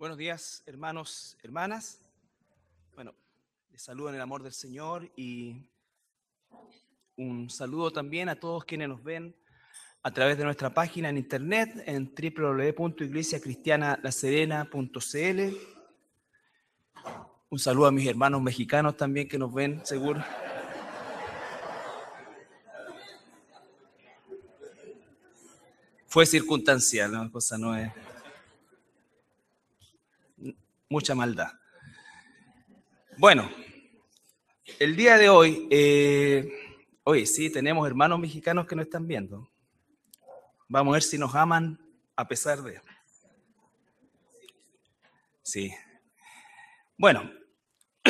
Buenos días, hermanos, hermanas. Bueno, les saludo en el amor del Señor y un saludo también a todos quienes nos ven a través de nuestra página en internet en www.iglesiacristianalacerena.cl Un saludo a mis hermanos mexicanos también que nos ven, seguro. Fue circunstancial, la cosa no es mucha maldad. Bueno, el día de hoy, hoy eh, oye, sí, tenemos hermanos mexicanos que nos están viendo. Vamos a ver si nos aman a pesar de. Sí. Bueno,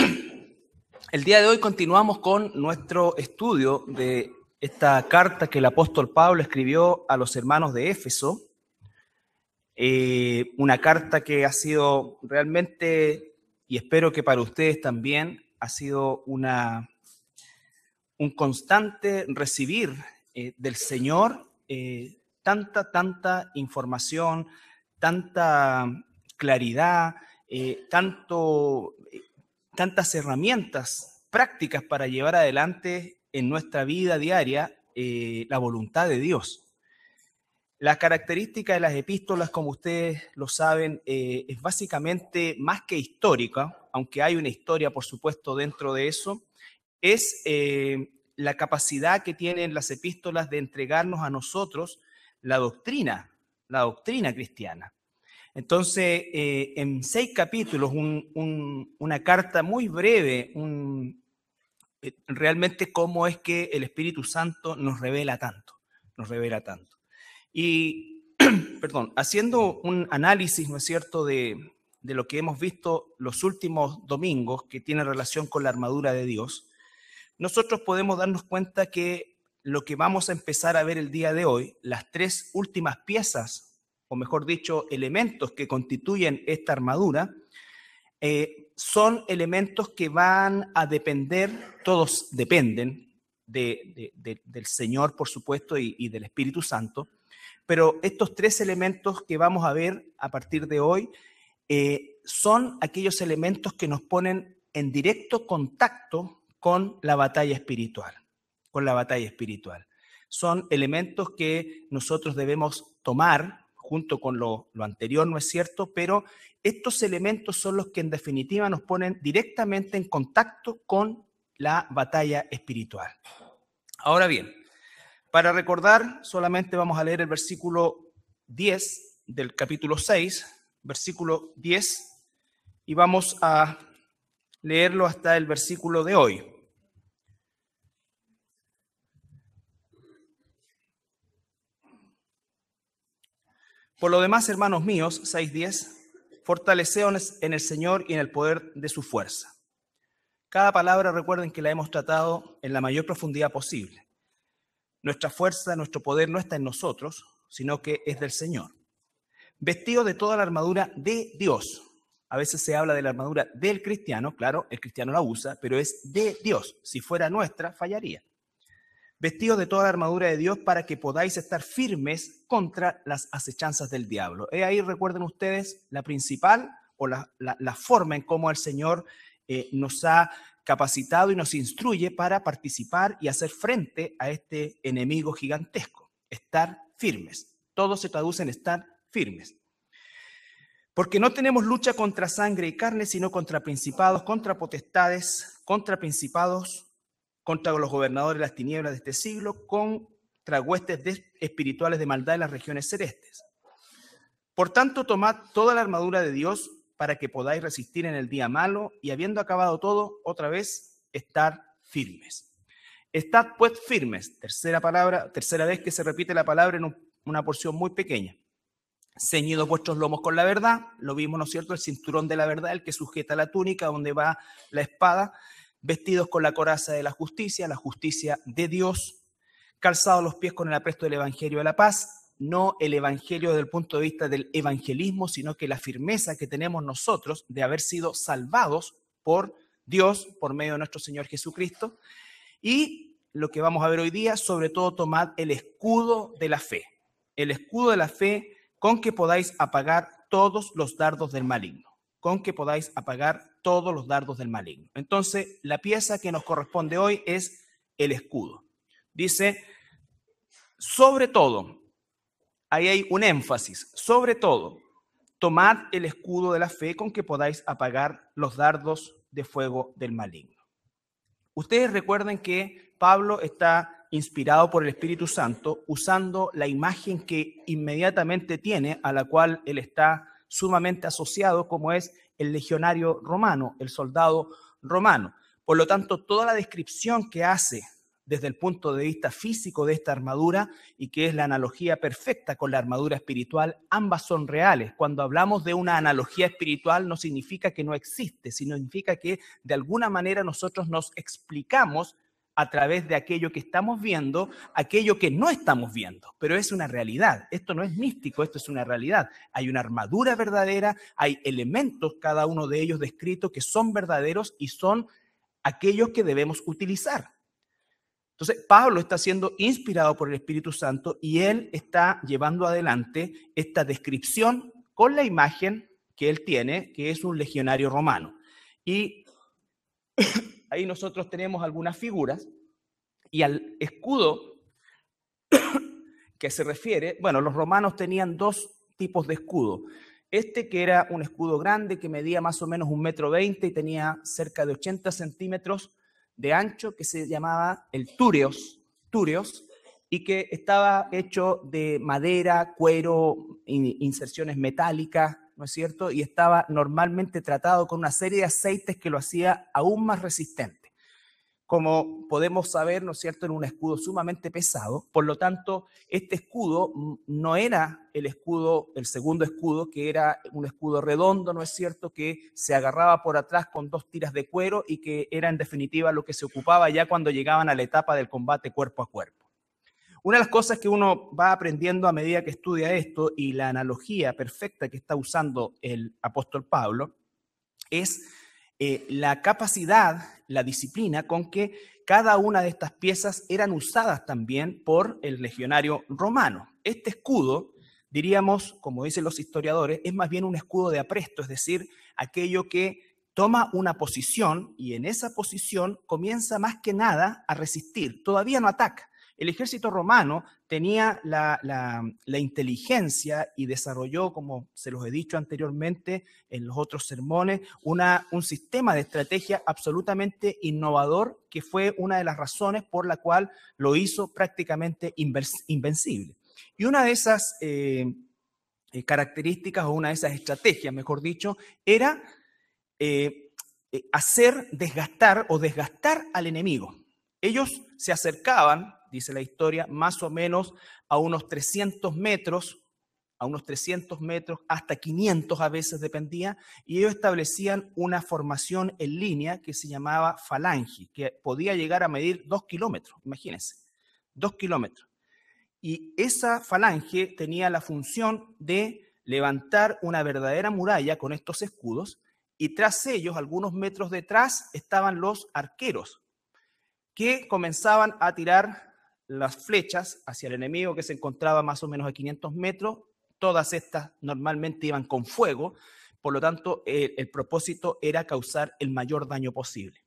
el día de hoy continuamos con nuestro estudio de esta carta que el apóstol Pablo escribió a los hermanos de Éfeso eh, una carta que ha sido realmente, y espero que para ustedes también, ha sido una, un constante recibir eh, del Señor eh, tanta, tanta información, tanta claridad, tanto, tantas herramientas prácticas para llevar adelante en nuestra vida diaria la voluntad de Dios. La característica de las epístolas, como ustedes lo saben, eh, es básicamente más que histórica, aunque hay una historia, por supuesto, dentro de eso, es eh, la capacidad que tienen las epístolas de entregarnos a nosotros la doctrina, la doctrina cristiana. Entonces, eh, en seis capítulos, una carta muy breve, realmente cómo es que el Espíritu Santo nos revela tanto, nos revela tanto. Y, perdón, haciendo un análisis, ¿no es cierto?, de, lo que hemos visto los últimos domingos que tiene relación con la armadura de Dios, nosotros podemos darnos cuenta que lo que vamos a empezar a ver el día de hoy, las tres últimas piezas, o mejor dicho, elementos que constituyen esta armadura, eh, son elementos que van a depender, todos dependen del Señor, por supuesto, y del Espíritu Santo, pero estos tres elementos que vamos a ver a partir de hoy eh, son aquellos elementos que nos ponen en directo contacto con la batalla espiritual, con la batalla espiritual. Son elementos que nosotros debemos tomar junto con lo, anterior, ¿no es cierto? Pero estos elementos son los que en definitiva nos ponen directamente en contacto con la batalla espiritual. Ahora bien, para recordar, solamente vamos a leer el versículo 10 del capítulo 6, versículo 10, y vamos a leerlo hasta el versículo de hoy. Por lo demás, hermanos míos, 6.10, fortaleceos en el Señor y en el poder de su fuerza. Cada palabra recuerden que la hemos tratado en la mayor profundidad posible nuestra fuerza, nuestro poder no está en nosotros, sino que es del Señor. Vestido de toda la armadura de Dios. A veces se habla de la armadura del cristiano, claro, el cristiano la usa, pero es de Dios. Si fuera nuestra, fallaría. Vestido de toda la armadura de Dios para que podáis estar firmes contra las acechanzas del diablo. He ahí, recuerden ustedes, la principal o la, forma en cómo el Señor eh, nos ha capacitado y nos instruye para participar y hacer frente a este enemigo gigantesco. Estar firmes. Todo se traduce en estar firmes. Porque no tenemos lucha contra sangre y carne, sino contra principados, contra potestades, contra principados, contra los gobernadores de las tinieblas de este siglo, contra huestes espirituales de maldad en las regiones celestes. Por tanto, tomad toda la armadura de Dios para que podáis resistir en el día malo y habiendo acabado todo, otra vez, estar firmes. Estad pues firmes, tercera palabra, tercera vez que se repite la palabra en una porción muy pequeña. Ceñidos vuestros lomos con la verdad, lo vimos, ¿no es cierto? El cinturón de la verdad, el que sujeta la túnica, donde va la espada, vestidos con la coraza de la justicia, la justicia de Dios, calzados los pies con el apresto del Evangelio de la paz, no el Evangelio desde el punto de vista del evangelismo, sino que la firmeza que tenemos nosotros de haber sido salvados por Dios, por medio de nuestro Señor Jesucristo. Y lo que vamos a ver hoy día, sobre todo tomad el escudo de la fe, el escudo de la fe con que podáis apagar todos los dardos del maligno, con que podáis apagar todos los dardos del maligno. Entonces, la pieza que nos corresponde hoy es el escudo. Dice, sobre todo, ahí hay un énfasis. Sobre todo, tomad el escudo de la fe con que podáis apagar los dardos de fuego del maligno. Ustedes recuerden que Pablo está inspirado por el Espíritu Santo, usando la imagen que inmediatamente tiene, a la cual él está sumamente asociado, como es el legionario romano, el soldado romano. Por lo tanto, toda la descripción que hace desde el punto de vista físico de esta armadura y que es la analogía perfecta con la armadura espiritual, ambas son reales. Cuando hablamos de una analogía espiritual no significa que no existe, sino significa que de alguna manera nosotros nos explicamos a través de aquello que estamos viendo, aquello que no estamos viendo, pero es una realidad. Esto no es místico, esto es una realidad. Hay una armadura verdadera, hay elementos, cada uno de ellos descritos, que son verdaderos y son aquellos que debemos utilizar. Entonces, Pablo está siendo inspirado por el Espíritu Santo y él está llevando adelante esta descripción con la imagen que él tiene, que es un legionario romano. Y ahí nosotros tenemos algunas figuras y al escudo que se refiere, bueno, los romanos tenían dos tipos de escudo. Este que era un escudo grande que medía más o menos un metro veinte y tenía cerca de 80 centímetros de ancho que se llamaba el Tureos, Tureos y que estaba hecho de madera, cuero, inserciones metálicas, ¿no es cierto? Y estaba normalmente tratado con una serie de aceites que lo hacía aún más resistente como podemos saber, ¿no es cierto?, en un escudo sumamente pesado. Por lo tanto, este escudo no era el escudo, el segundo escudo, que era un escudo redondo, ¿no es cierto?, que se agarraba por atrás con dos tiras de cuero y que era en definitiva lo que se ocupaba ya cuando llegaban a la etapa del combate cuerpo a cuerpo. Una de las cosas que uno va aprendiendo a medida que estudia esto y la analogía perfecta que está usando el apóstol Pablo es eh, la capacidad, la disciplina con que cada una de estas piezas eran usadas también por el legionario romano. Este escudo, diríamos, como dicen los historiadores, es más bien un escudo de apresto, es decir, aquello que toma una posición y en esa posición comienza más que nada a resistir, todavía no ataca. El ejército romano tenía la, inteligencia y desarrolló, como se los he dicho anteriormente en los otros sermones, un sistema de estrategia absolutamente innovador que fue una de las razones por la cual lo hizo prácticamente invencible. Y una de esas eh, eh, características o una de esas estrategias, mejor dicho, era eh, hacer desgastar o desgastar al enemigo. Ellos se acercaban dice la historia, más o menos a unos 300 metros, a unos 300 metros, hasta 500 a veces dependía, y ellos establecían una formación en línea que se llamaba falange, que podía llegar a medir dos kilómetros, imagínense, dos kilómetros. Y esa falange tenía la función de levantar una verdadera muralla con estos escudos, y tras ellos, algunos metros detrás, estaban los arqueros, que comenzaban a tirar las flechas hacia el enemigo que se encontraba más o menos a 500 metros. Todas estas normalmente iban con fuego, por lo tanto el, propósito era causar el mayor daño posible.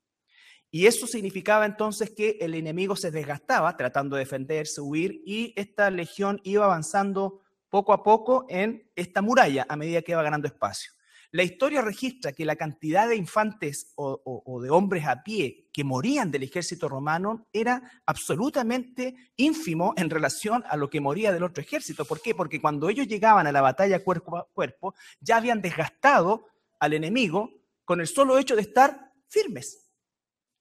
Y eso significaba entonces que el enemigo se desgastaba tratando de defenderse, huir, y esta legión iba avanzando poco a poco en esta muralla a medida que iba ganando espacio. La historia registra que la cantidad de infantes o de hombres a pie que morían del ejército romano era absolutamente ínfimo en relación a lo que moría del otro ejército. ¿Por qué? Porque cuando ellos llegaban a la batalla cuerpo a cuerpo, ya habían desgastado al enemigo con el solo hecho de estar firmes,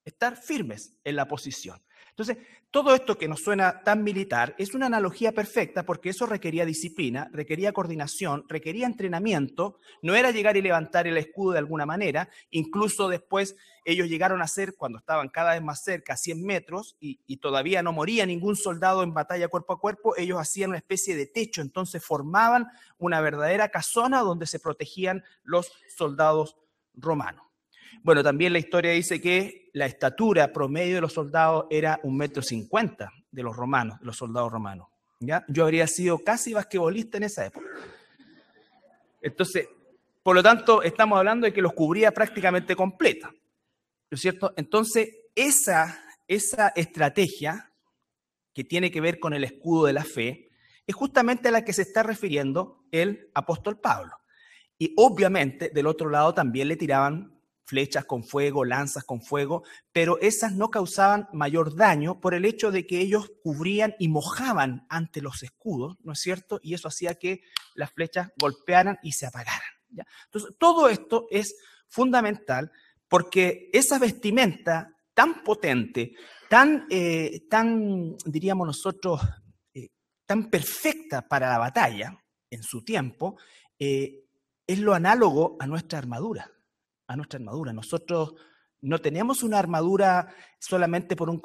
estar firmes en la posición. Entonces, todo esto que nos suena tan militar es una analogía perfecta porque eso requería disciplina, requería coordinación, requería entrenamiento, no era llegar y levantar el escudo de alguna manera, incluso después ellos llegaron a ser, cuando estaban cada vez más cerca, a 100 metros y todavía no moría ningún soldado en batalla cuerpo a cuerpo, ellos hacían una especie de techo, entonces formaban una verdadera casona donde se protegían los soldados romanos. Bueno, también la historia dice que la estatura promedio de los soldados era un metro cincuenta de los romanos, de los soldados romanos. ¿ya? Yo habría sido casi basquetbolista en esa época. Entonces, por lo tanto, estamos hablando de que los cubría prácticamente completa. ¿No es cierto? Entonces, esa, esa estrategia que tiene que ver con el escudo de la fe es justamente a la que se está refiriendo el apóstol Pablo. Y obviamente, del otro lado también le tiraban flechas con fuego, lanzas con fuego, pero esas no causaban mayor daño por el hecho de que ellos cubrían y mojaban ante los escudos, ¿no es cierto? Y eso hacía que las flechas golpearan y se apagaran. ¿ya? Entonces, todo esto es fundamental porque esa vestimenta tan potente, tan, eh, tan diríamos nosotros, eh, tan perfecta para la batalla en su tiempo, eh, es lo análogo a nuestra armadura nuestra armadura. Nosotros no tenemos una armadura solamente por un,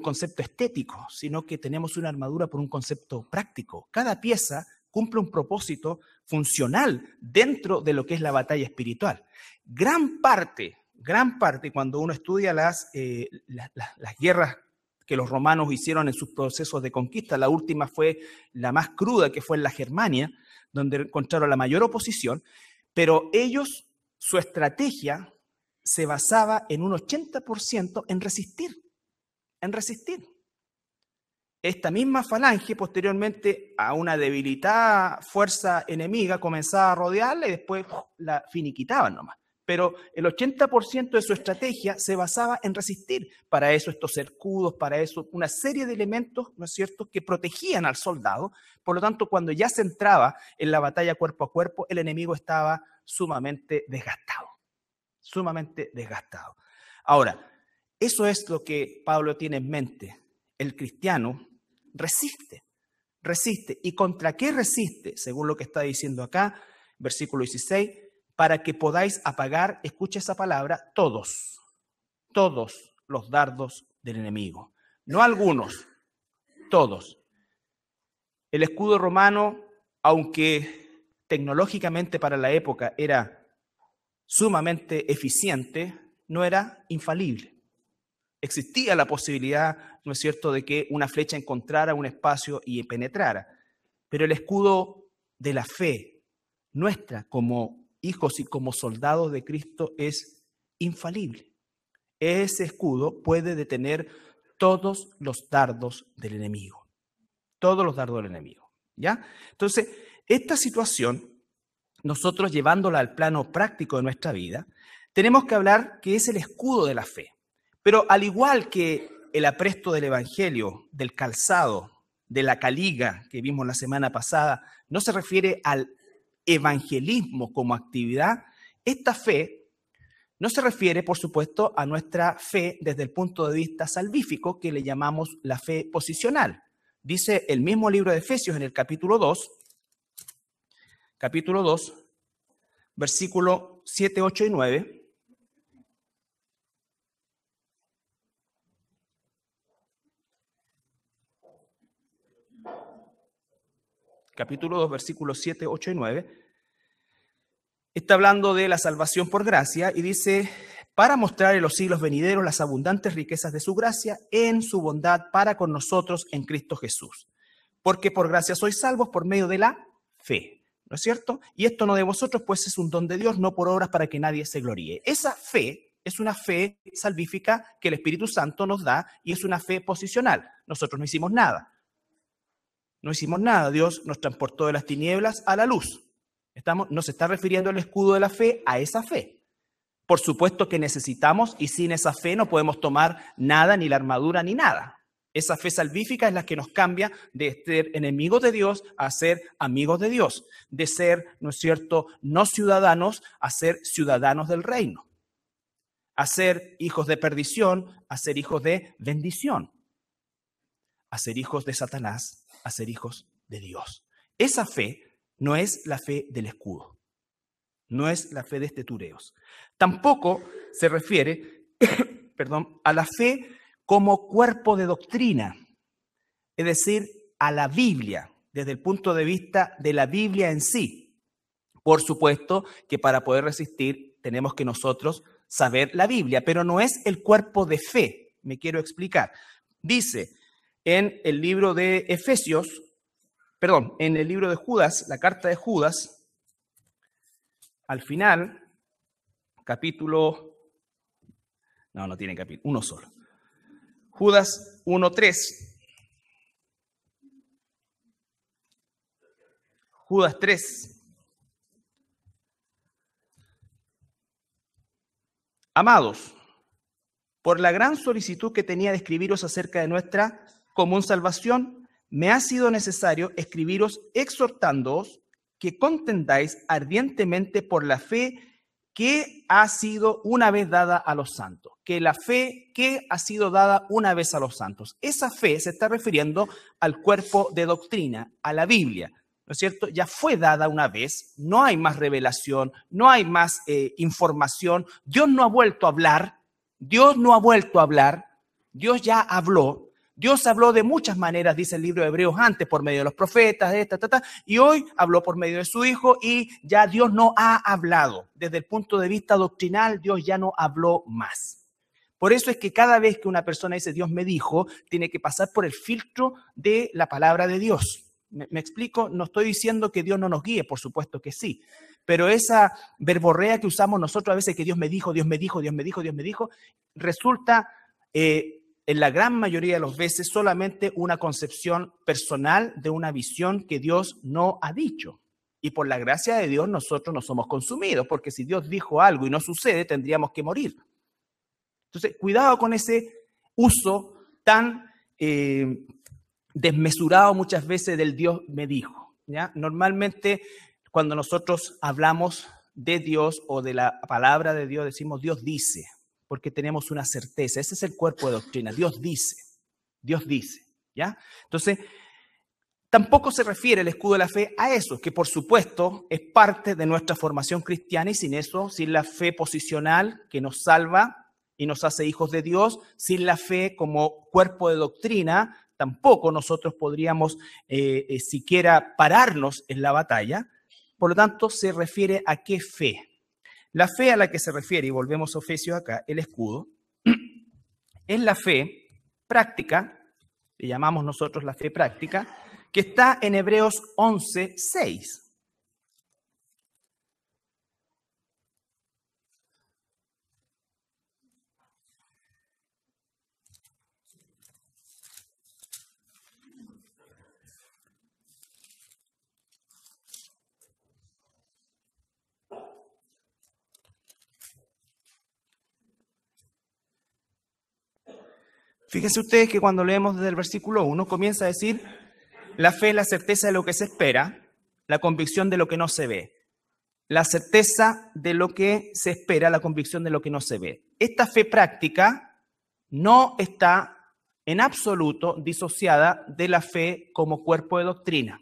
concepto estético, sino que tenemos una armadura por un concepto práctico. Cada pieza cumple un propósito funcional dentro de lo que es la batalla espiritual. Gran parte, gran parte, cuando uno estudia las, eh, las guerras que los romanos hicieron en sus procesos de conquista. La última fue la más cruda, que fue en la Germania, donde encontraron la mayor oposición, pero ellos su estrategia se basaba en un 80% en resistir, en resistir. Esta misma falange, posteriormente a una debilitada fuerza enemiga, comenzaba a rodearla y después la finiquitaban nomás pero el 80% de su estrategia se basaba en resistir. Para eso estos cercudos, para eso una serie de elementos, ¿no es cierto?, que protegían al soldado. Por lo tanto, cuando ya se entraba en la batalla cuerpo a cuerpo, el enemigo estaba sumamente desgastado, sumamente desgastado. Ahora, eso es lo que Pablo tiene en mente. El cristiano resiste, resiste. ¿Y contra qué resiste? Según lo que está diciendo acá, versículo 16 para que podáis apagar, escucha esa palabra, todos, todos los dardos del enemigo. No algunos, todos. El escudo romano, aunque tecnológicamente para la época era sumamente eficiente, no era infalible. Existía la posibilidad, ¿no es cierto?, de que una flecha encontrara un espacio y penetrara. Pero el escudo de la fe nuestra como hijos y como soldados de Cristo es infalible. Ese escudo puede detener todos los dardos del enemigo. Todos los dardos del enemigo. ¿Ya? Entonces, esta situación, nosotros llevándola al plano práctico de nuestra vida, tenemos que hablar que es el escudo de la fe. Pero al igual que el apresto del Evangelio, del calzado, de la caliga que vimos la semana pasada, no se refiere al evangelismo como actividad, esta fe no se refiere, por supuesto, a nuestra fe desde el punto de vista salvífico que le llamamos la fe posicional. Dice el mismo libro de Efesios en el capítulo 2, capítulo 2, versículo 7, 8 y 9. capítulo 2, versículos 7, 8 y 9, está hablando de la salvación por gracia y dice, para mostrar en los siglos venideros las abundantes riquezas de su gracia en su bondad para con nosotros en Cristo Jesús. Porque por gracia sois salvos por medio de la fe. ¿No es cierto? Y esto no de vosotros, pues es un don de Dios, no por obras para que nadie se gloríe. Esa fe es una fe salvífica que el Espíritu Santo nos da y es una fe posicional. Nosotros no hicimos nada no hicimos nada. Dios nos transportó de las tinieblas a la luz. Estamos, nos está refiriendo el escudo de la fe a esa fe. Por supuesto que necesitamos y sin esa fe no podemos tomar nada, ni la armadura, ni nada. Esa fe salvífica es la que nos cambia de ser enemigos de Dios a ser amigos de Dios, de ser, ¿no es cierto?, no ciudadanos a ser ciudadanos del reino, a ser hijos de perdición, a ser hijos de bendición, a ser hijos de Satanás a ser hijos de Dios. Esa fe no es la fe del escudo, no es la fe de este Tampoco se refiere, perdón, a la fe como cuerpo de doctrina, es decir, a la Biblia, desde el punto de vista de la Biblia en sí. Por supuesto que para poder resistir tenemos que nosotros saber la Biblia, pero no es el cuerpo de fe, me quiero explicar. Dice, en el libro de Efesios, perdón, en el libro de Judas, la carta de Judas, al final, capítulo, no, no tiene capítulo, uno solo. Judas 1.3. Judas 3. Amados, por la gran solicitud que tenía de escribiros acerca de nuestra como un salvación, me ha sido necesario escribiros exhortándoos que contendáis ardientemente por la fe que ha sido una vez dada a los santos, que la fe que ha sido dada una vez a los santos. Esa fe se está refiriendo al cuerpo de doctrina, a la Biblia, ¿no es cierto? Ya fue dada una vez, no hay más revelación, no hay más eh, información, Dios no ha vuelto a hablar, Dios no ha vuelto a hablar, Dios ya habló, Dios habló de muchas maneras, dice el libro de Hebreos antes, por medio de los profetas, esta, ta, y hoy habló por medio de su Hijo y ya Dios no ha hablado. Desde el punto de vista doctrinal, Dios ya no habló más. Por eso es que cada vez que una persona dice Dios me dijo, tiene que pasar por el filtro de la palabra de Dios. Me, explico, no estoy diciendo que Dios no nos guíe, por supuesto que sí, pero esa verborrea que usamos nosotros a veces que Dios me dijo, Dios me dijo, Dios me dijo, Dios me dijo, resulta eh, en la gran mayoría de las veces solamente una concepción personal de una visión que Dios no ha dicho. Y por la gracia de Dios nosotros no somos consumidos, porque si Dios dijo algo y no sucede, tendríamos que morir. Entonces, cuidado con ese uso tan eh, desmesurado muchas veces del Dios me dijo. ¿ya? Normalmente cuando nosotros hablamos de Dios o de la palabra de Dios, decimos Dios dice porque tenemos una certeza. Ese es el cuerpo de doctrina. Dios dice, Dios dice, ¿ya? Entonces, tampoco se refiere el escudo de la fe a eso, que por supuesto es parte de nuestra formación cristiana y sin eso, sin la fe posicional que nos salva y nos hace hijos de Dios, sin la fe como cuerpo de doctrina, tampoco nosotros podríamos eh, eh, siquiera pararnos en la batalla. Por lo tanto, se refiere a qué fe, la fe a la que se refiere, y volvemos a acá, el escudo, es la fe práctica, le llamamos nosotros la fe práctica, que está en Hebreos 11, 6. Fíjense ustedes que cuando leemos desde el versículo 1 comienza a decir, la fe es la certeza de lo que se espera, la convicción de lo que no se ve. La certeza de lo que se espera, la convicción de lo que no se ve. Esta fe práctica no está en absoluto disociada de la fe como cuerpo de doctrina.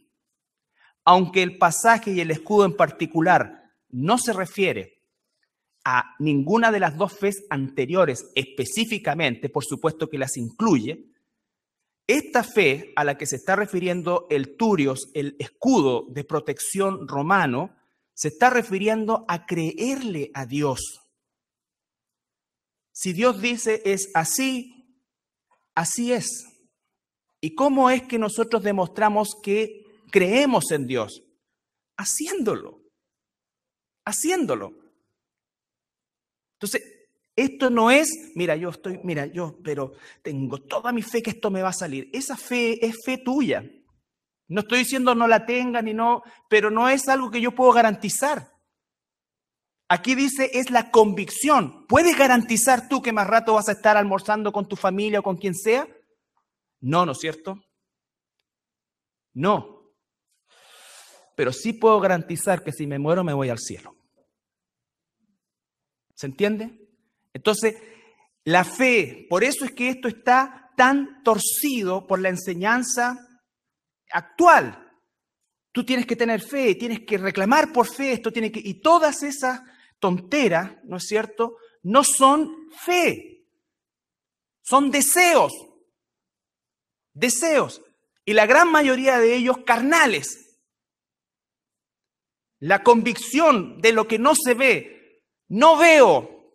Aunque el pasaje y el escudo en particular no se refiere a ninguna de las dos fes anteriores específicamente, por supuesto que las incluye, esta fe a la que se está refiriendo el Turios, el escudo de protección romano, se está refiriendo a creerle a Dios. Si Dios dice es así, así es. ¿Y cómo es que nosotros demostramos que creemos en Dios? Haciéndolo. Haciéndolo. Entonces, esto no es, mira, yo estoy, mira, yo, pero tengo toda mi fe que esto me va a salir. Esa fe es fe tuya. No estoy diciendo no la tenga ni no, pero no es algo que yo puedo garantizar. Aquí dice es la convicción. ¿Puedes garantizar tú que más rato vas a estar almorzando con tu familia o con quien sea? No, ¿no es cierto? No. Pero sí puedo garantizar que si me muero me voy al cielo. ¿Se entiende? Entonces, la fe, por eso es que esto está tan torcido por la enseñanza actual. Tú tienes que tener fe, tienes que reclamar por fe, esto tiene que y todas esas tonteras, ¿no es cierto? No son fe. Son deseos. Deseos y la gran mayoría de ellos carnales. La convicción de lo que no se ve, no veo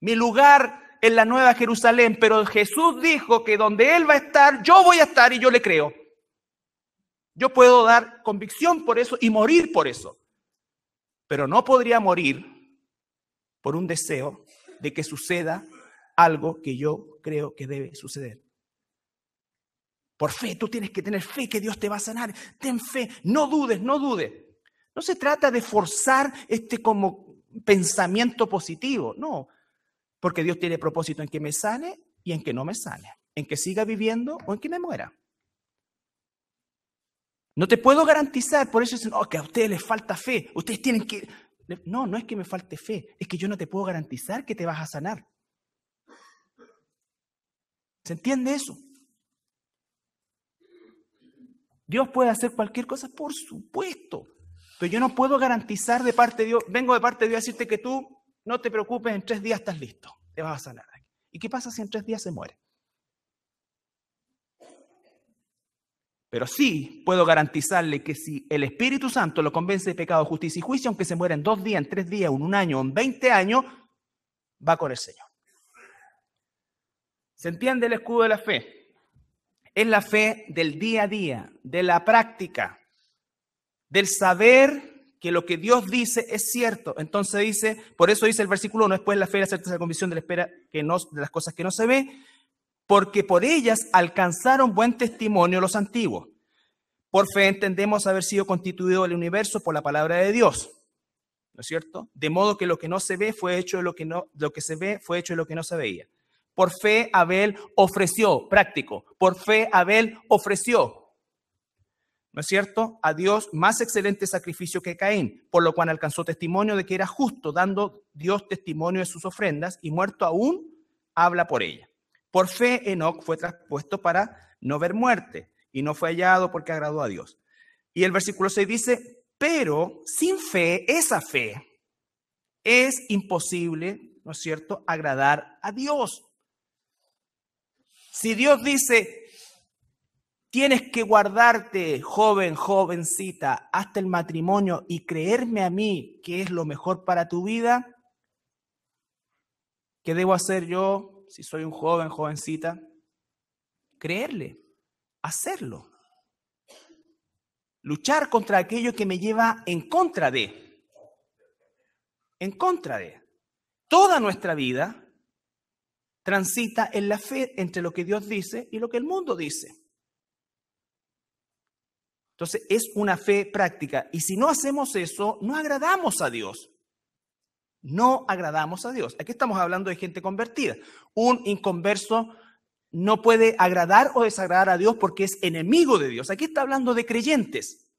mi lugar en la Nueva Jerusalén, pero Jesús dijo que donde Él va a estar, yo voy a estar y yo le creo. Yo puedo dar convicción por eso y morir por eso, pero no podría morir por un deseo de que suceda algo que yo creo que debe suceder. Por fe, tú tienes que tener fe que Dios te va a sanar. Ten fe, no dudes, no dudes. No se trata de forzar este como pensamiento positivo, no, porque Dios tiene propósito en que me sane y en que no me sane, en que siga viviendo o en que me muera. No te puedo garantizar, por eso dicen, oh, que a ustedes les falta fe, ustedes tienen que... No, no es que me falte fe, es que yo no te puedo garantizar que te vas a sanar. ¿Se entiende eso? Dios puede hacer cualquier cosa, por supuesto. Pero yo no puedo garantizar de parte de Dios, vengo de parte de Dios a decirte que tú no te preocupes, en tres días estás listo, te vas a sanar. ¿Y qué pasa si en tres días se muere? Pero sí puedo garantizarle que si el Espíritu Santo lo convence de pecado, justicia y juicio, aunque se muera en dos días, en tres días, en un año, en veinte años, va con el Señor. ¿Se entiende el escudo de la fe? Es la fe del día a día, de la práctica del saber que lo que Dios dice es cierto. Entonces dice, por eso dice el versículo 1, después la fe, la certeza, la convicción de la espera que no, de las cosas que no se ve, porque por ellas alcanzaron buen testimonio los antiguos. Por fe entendemos haber sido constituido el universo por la palabra de Dios. ¿No es cierto? De modo que lo que no se ve fue hecho lo que no lo que se ve fue hecho de lo que no se veía. Por fe Abel ofreció, práctico. Por fe Abel ofreció. ¿no es cierto?, a Dios más excelente sacrificio que Caín, por lo cual alcanzó testimonio de que era justo, dando Dios testimonio de sus ofrendas, y muerto aún, habla por ella. Por fe, Enoc fue traspuesto para no ver muerte, y no fue hallado porque agradó a Dios. Y el versículo 6 dice, pero sin fe, esa fe, es imposible, ¿no es cierto?, agradar a Dios. Si Dios dice, Tienes que guardarte, joven, jovencita, hasta el matrimonio y creerme a mí que es lo mejor para tu vida. ¿Qué debo hacer yo si soy un joven, jovencita? Creerle, hacerlo. Luchar contra aquello que me lleva en contra de. En contra de. Toda nuestra vida transita en la fe entre lo que Dios dice y lo que el mundo dice. Entonces, es una fe práctica. Y si no hacemos eso, no agradamos a Dios. No agradamos a Dios. Aquí estamos hablando de gente convertida. Un inconverso no puede agradar o desagradar a Dios porque es enemigo de Dios. Aquí está hablando de creyentes.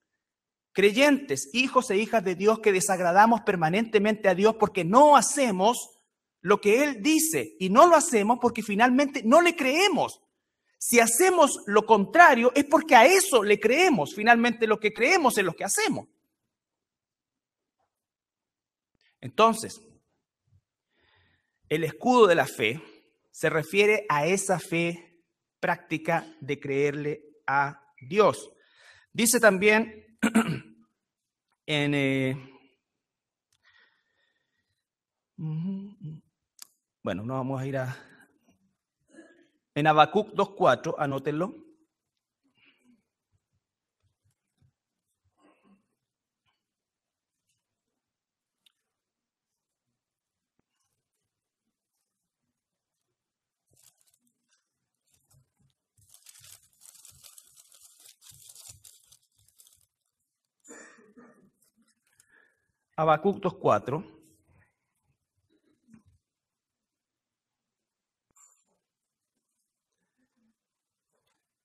Creyentes, hijos e hijas de Dios que desagradamos permanentemente a Dios porque no hacemos lo que Él dice y no lo hacemos porque finalmente no le creemos. Si hacemos lo contrario es porque a eso le creemos. Finalmente lo que creemos es lo que hacemos. Entonces, el escudo de la fe se refiere a esa fe práctica de creerle a Dios. Dice también en... Eh, bueno, no vamos a ir a en Habacuc 2.4, anótenlo. Habacuc 2.4.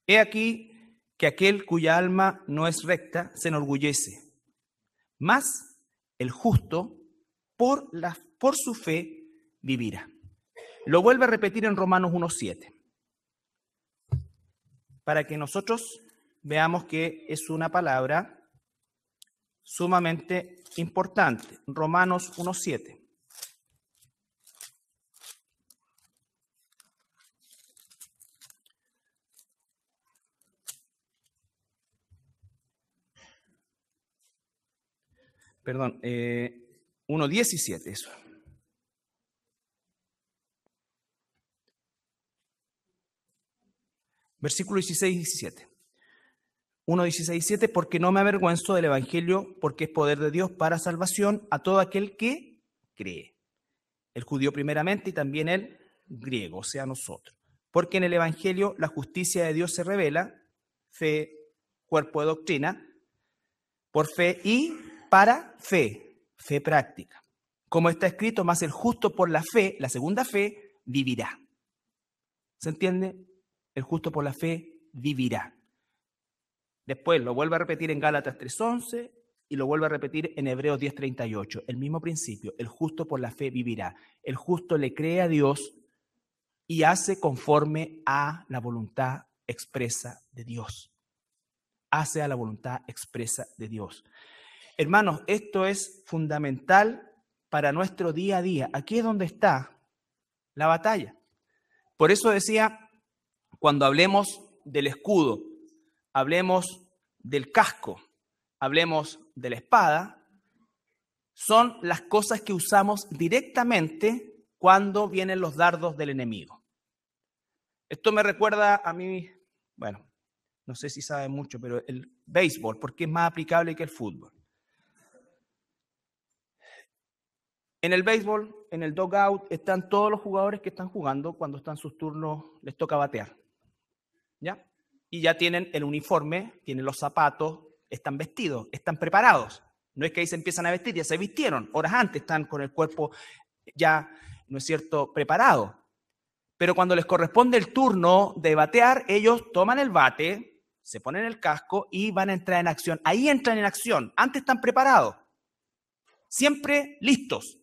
He aquí que aquel cuya alma no es recta se enorgullece, mas el justo por, por su fe vivirá. Lo vuelve a repetir en Romanos 1.7, para que nosotros veamos que es una palabra sumamente importante. Romanos 1.7. perdón, 1.17, eh, eso. Versículo 16 17. 1, 16 y 7, porque no me avergüenzo del Evangelio, porque es poder de Dios para salvación a todo aquel que cree. El judío primeramente y también el griego, o sea, nosotros. Porque en el Evangelio la justicia de Dios se revela, fe, cuerpo de doctrina, por fe y para fe, fe práctica. Como está escrito, más el justo por la fe, la segunda fe, vivirá. ¿Se entiende? El justo por la fe vivirá. Después lo vuelvo a repetir en Gálatas 3.11 y lo vuelvo a repetir en Hebreos 10.38. El mismo principio, el justo por la fe vivirá. El justo le cree a Dios y hace conforme a la voluntad expresa de Dios. Hace a la voluntad expresa de Dios. Hermanos, esto es fundamental para nuestro día a día. Aquí es donde está la batalla. Por eso decía, cuando hablemos del escudo, hablemos del casco, hablemos de la espada, son las cosas que usamos directamente cuando vienen los dardos del enemigo. Esto me recuerda a mí, bueno, no sé si saben mucho, pero el béisbol, porque es más aplicable que el fútbol. En el béisbol, en el dugout, están todos los jugadores que están jugando cuando están sus turnos, les toca batear. ¿Ya? Y ya tienen el uniforme, tienen los zapatos, están vestidos, están preparados. No es que ahí se empiezan a vestir, ya se vistieron. Horas antes están con el cuerpo ya, ¿no es cierto?, preparado. Pero cuando les corresponde el turno de batear, ellos toman el bate, se ponen el casco y van a entrar en acción. Ahí entran en acción. Antes están preparados. Siempre listos.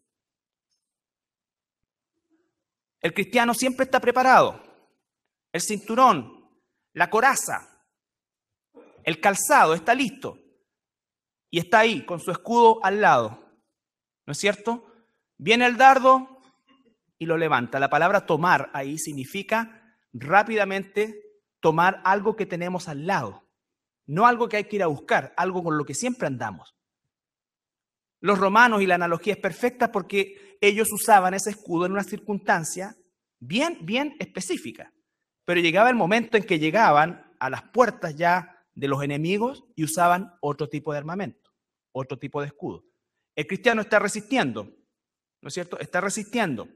El cristiano siempre está preparado. El cinturón, la coraza, el calzado está listo. Y está ahí, con su escudo al lado. ¿No es cierto? Viene el dardo y lo levanta. La palabra tomar ahí significa rápidamente tomar algo que tenemos al lado. No algo que hay que ir a buscar, algo con lo que siempre andamos. Los romanos y la analogía es perfecta porque ellos usaban ese escudo en una circunstancia bien, bien específica. Pero llegaba el momento en que llegaban a las puertas ya de los enemigos y usaban otro tipo de armamento, otro tipo de escudo. El cristiano está resistiendo, ¿no es cierto? Está resistiendo,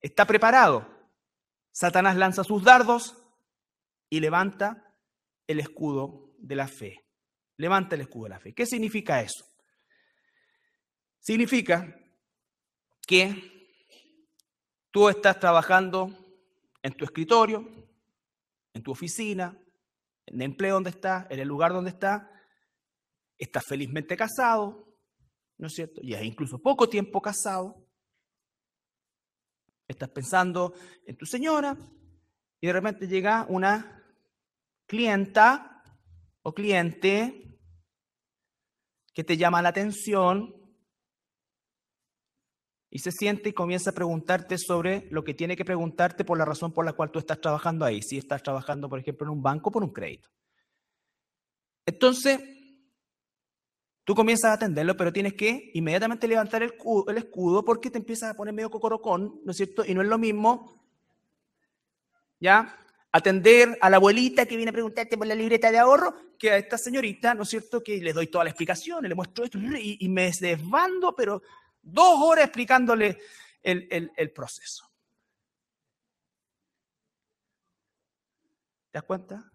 está preparado. Satanás lanza sus dardos y levanta el escudo de la fe. Levanta el escudo de la fe. ¿Qué significa eso? Significa que tú estás trabajando en tu escritorio, en tu oficina, en el empleo donde está, en el lugar donde está, estás felizmente casado, ¿no es cierto? Y es incluso poco tiempo casado. Estás pensando en tu señora y de repente llega una clienta o cliente que te llama la atención y se siente y comienza a preguntarte sobre lo que tiene que preguntarte por la razón por la cual tú estás trabajando ahí, si estás trabajando, por ejemplo, en un banco por un crédito. Entonces, tú comienzas a atenderlo, pero tienes que inmediatamente levantar el, el escudo porque te empiezas a poner medio cocorocón, ¿no es cierto? Y no es lo mismo, ¿ya? Atender a la abuelita que viene a preguntarte por la libreta de ahorro que a esta señorita, ¿no es cierto? Que le doy toda la explicación, le muestro esto y, y me desbando, pero Dos horas explicándole el, proceso. ¿Te das cuenta?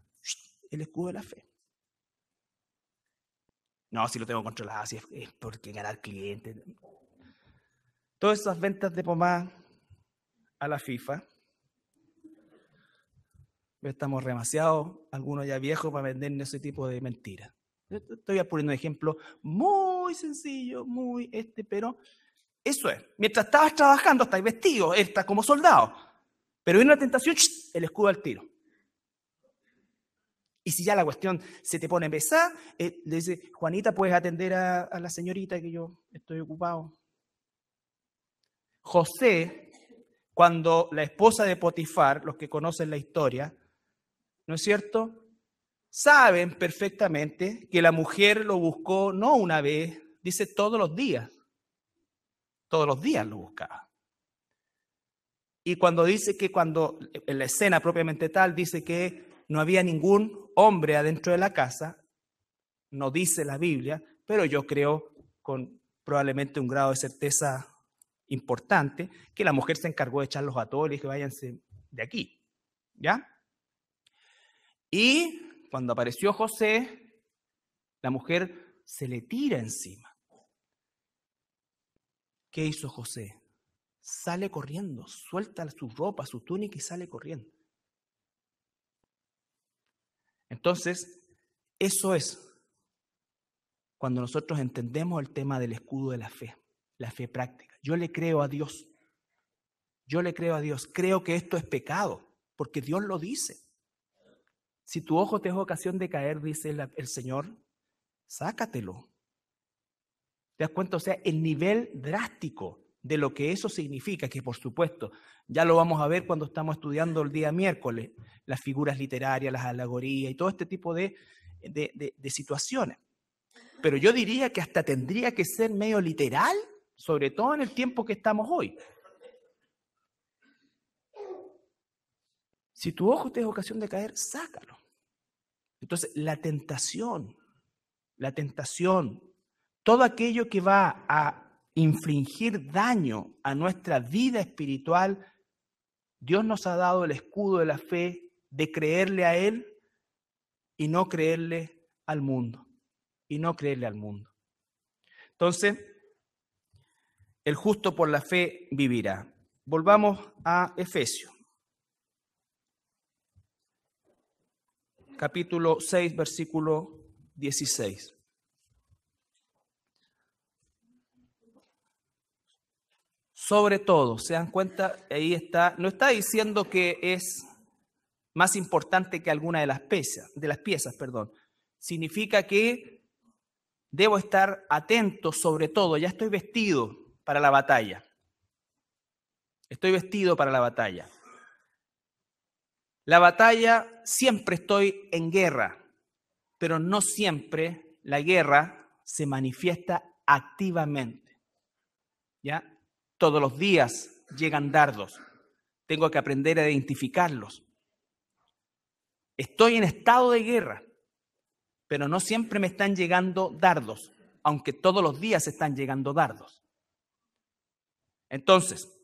El escudo de la fe. No, si lo tengo controlado, si es porque ganar clientes. Todas esas ventas de pomada a la FIFA. Estamos demasiado, algunos ya viejos, para vender ese tipo de mentiras. Estoy poniendo un ejemplo muy sencillo, muy este, pero eso es. Mientras estabas trabajando, estás vestido, estás como soldado. Pero viene una tentación, el escudo al tiro. Y si ya la cuestión se te pone pesada, eh, le dice, Juanita, puedes atender a, la señorita que yo estoy ocupado. José, cuando la esposa de Potifar, los que conocen la historia, ¿no es cierto? saben perfectamente que la mujer lo buscó no una vez, dice todos los días. Todos los días lo buscaba. Y cuando dice que cuando, en la escena propiamente tal, dice que no había ningún hombre adentro de la casa, no dice la Biblia, pero yo creo con probablemente un grado de certeza importante que la mujer se encargó de echarlos a todos y que váyanse de aquí. ¿Ya? Y cuando apareció José, la mujer se le tira encima. ¿Qué hizo José? Sale corriendo, suelta su ropa, su túnica y sale corriendo. Entonces, eso es cuando nosotros entendemos el tema del escudo de la fe, la fe práctica. Yo le creo a Dios. Yo le creo a Dios. Creo que esto es pecado, porque Dios lo dice. Si tu ojo te es ocasión de caer, dice el, Señor, sácatelo. ¿Te das cuenta? O sea, el nivel drástico de lo que eso significa, que por supuesto ya lo vamos a ver cuando estamos estudiando el día miércoles, las figuras literarias, las alegorías y todo este tipo de, de situaciones. Pero yo diría que hasta tendría que ser medio literal, sobre todo en el tiempo que estamos hoy. Si tu ojo te es ocasión de caer, sácalo. Entonces, la tentación, la tentación, todo aquello que va a infligir daño a nuestra vida espiritual, Dios nos ha dado el escudo de la fe de creerle a Él y no creerle al mundo. Y no creerle al mundo. Entonces, el justo por la fe vivirá. Volvamos a Efesios. capítulo 6, versículo 16. Sobre todo, se dan cuenta, ahí está, no está diciendo que es más importante que alguna de las piezas, de las piezas, perdón. Significa que debo estar atento sobre todo, ya estoy vestido para la batalla. Estoy vestido para la batalla. La batalla, siempre estoy en guerra, pero no siempre la guerra se manifiesta activamente. ¿Ya? Todos los días llegan dardos. Tengo que aprender a identificarlos. Estoy en estado de guerra, pero no siempre me están llegando dardos, aunque todos los días están llegando dardos. Entonces,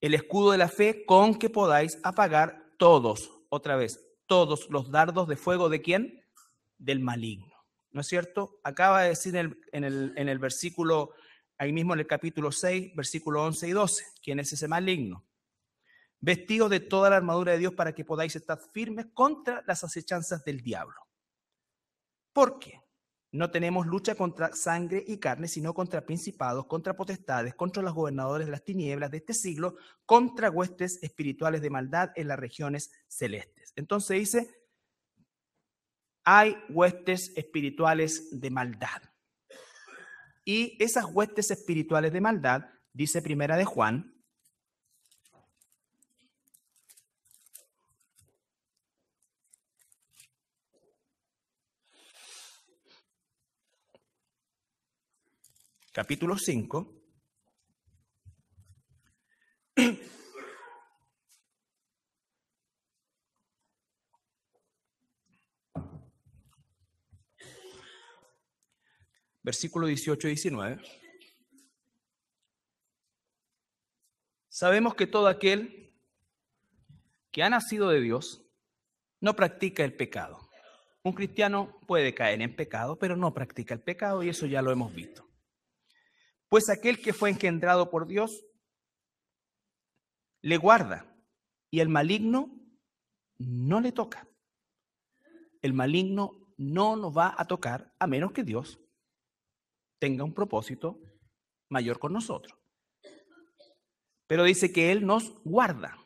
el escudo de la fe con que podáis apagar todos, otra vez, todos los dardos de fuego de quién? Del maligno. ¿No es cierto? Acaba de decir en el, versículo, ahí mismo en el capítulo 6, versículo 11 y 12, ¿quién es ese maligno? Vestido de toda la armadura de Dios para que podáis estar firmes contra las acechanzas del diablo. ¿Por qué? No tenemos lucha contra sangre y carne, sino contra principados, contra potestades, contra los gobernadores de las tinieblas de este siglo, contra huestes espirituales de maldad en las regiones celestes. Entonces dice, hay huestes espirituales de maldad. Y esas huestes espirituales de maldad, dice Primera de Juan, capítulo 5. Versículo 18 y 19. Sabemos que todo aquel que ha nacido de Dios no practica el pecado. Un cristiano puede caer en pecado, pero no practica el pecado y eso ya lo hemos visto. Pues aquel que fue engendrado por Dios le guarda y el maligno no le toca. El maligno no nos va a tocar a menos que Dios tenga un propósito mayor con nosotros. Pero dice que Él nos guarda.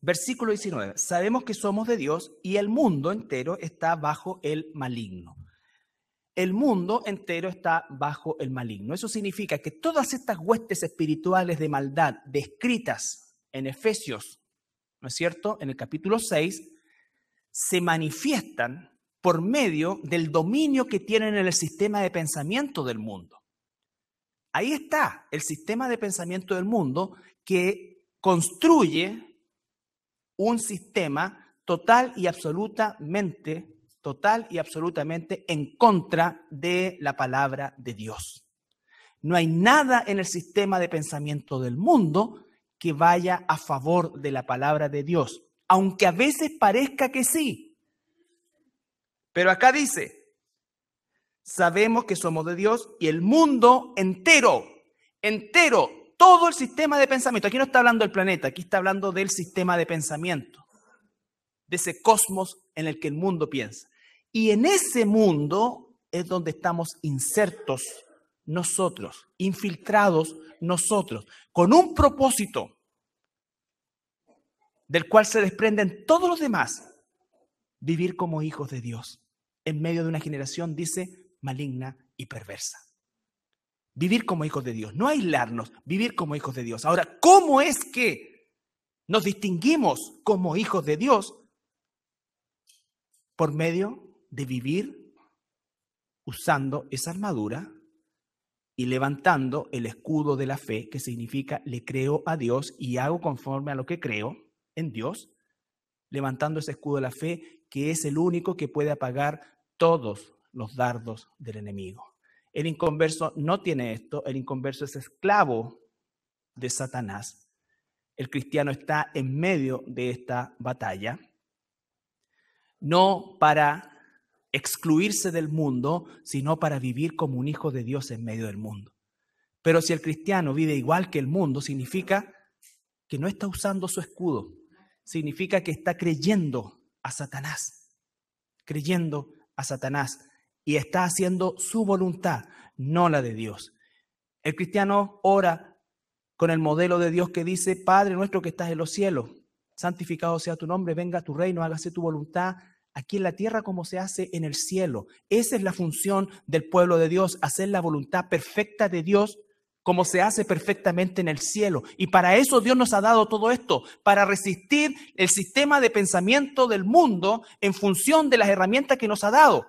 Versículo 19. Sabemos que somos de Dios y el mundo entero está bajo el maligno el mundo entero está bajo el maligno. Eso significa que todas estas huestes espirituales de maldad descritas en Efesios, ¿no es cierto?, en el capítulo 6, se manifiestan por medio del dominio que tienen en el sistema de pensamiento del mundo. Ahí está el sistema de pensamiento del mundo que construye un sistema total y absolutamente total y absolutamente en contra de la palabra de Dios. No hay nada en el sistema de pensamiento del mundo que vaya a favor de la palabra de Dios, aunque a veces parezca que sí. Pero acá dice, sabemos que somos de Dios y el mundo entero, entero, todo el sistema de pensamiento, aquí no está hablando del planeta, aquí está hablando del sistema de pensamiento, de ese cosmos en el que el mundo piensa. Y en ese mundo es donde estamos insertos nosotros, infiltrados nosotros, con un propósito del cual se desprenden todos los demás, vivir como hijos de Dios en medio de una generación, dice, maligna y perversa. Vivir como hijos de Dios, no aislarnos, vivir como hijos de Dios. Ahora, ¿cómo es que nos distinguimos como hijos de Dios? Por medio de vivir usando esa armadura y levantando el escudo de la fe, que significa le creo a Dios y hago conforme a lo que creo en Dios, levantando ese escudo de la fe que es el único que puede apagar todos los dardos del enemigo. El inconverso no tiene esto, el inconverso es esclavo de Satanás. El cristiano está en medio de esta batalla, no para excluirse del mundo, sino para vivir como un hijo de Dios en medio del mundo. Pero si el cristiano vive igual que el mundo, significa que no está usando su escudo, significa que está creyendo a Satanás, creyendo a Satanás y está haciendo su voluntad, no la de Dios. El cristiano ora con el modelo de Dios que dice, Padre nuestro que estás en los cielos, santificado sea tu nombre, venga tu reino, hágase tu voluntad aquí en la tierra como se hace en el cielo. Esa es la función del pueblo de Dios, hacer la voluntad perfecta de Dios como se hace perfectamente en el cielo. Y para eso Dios nos ha dado todo esto, para resistir el sistema de pensamiento del mundo en función de las herramientas que nos ha dado.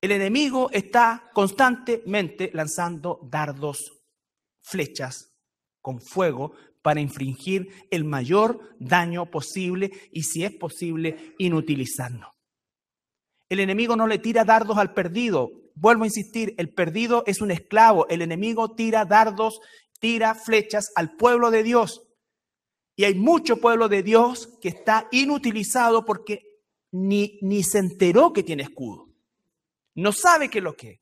El enemigo está constantemente lanzando dardos, flechas con fuego para infringir el mayor daño posible y si es posible inutilizarlo. El enemigo no le tira dardos al perdido. Vuelvo a insistir, el perdido es un esclavo. El enemigo tira dardos, tira flechas al pueblo de Dios. Y hay mucho pueblo de Dios que está inutilizado porque ni, ni se enteró que tiene escudo. No sabe qué es lo que es.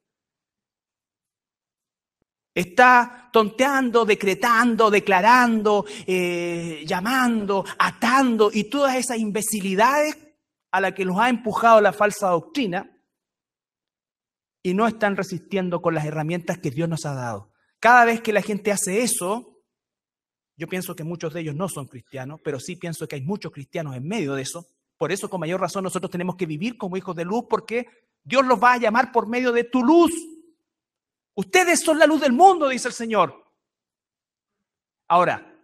Está tonteando, decretando, declarando, eh, llamando, atando y todas esas imbecilidades a las que los ha empujado la falsa doctrina y no están resistiendo con las herramientas que Dios nos ha dado. Cada vez que la gente hace eso, yo pienso que muchos de ellos no son cristianos, pero sí pienso que hay muchos cristianos en medio de eso. Por eso, con mayor razón, nosotros tenemos que vivir como hijos de luz, porque Dios los va a llamar por medio de tu luz. Ustedes son la luz del mundo, dice el Señor. Ahora,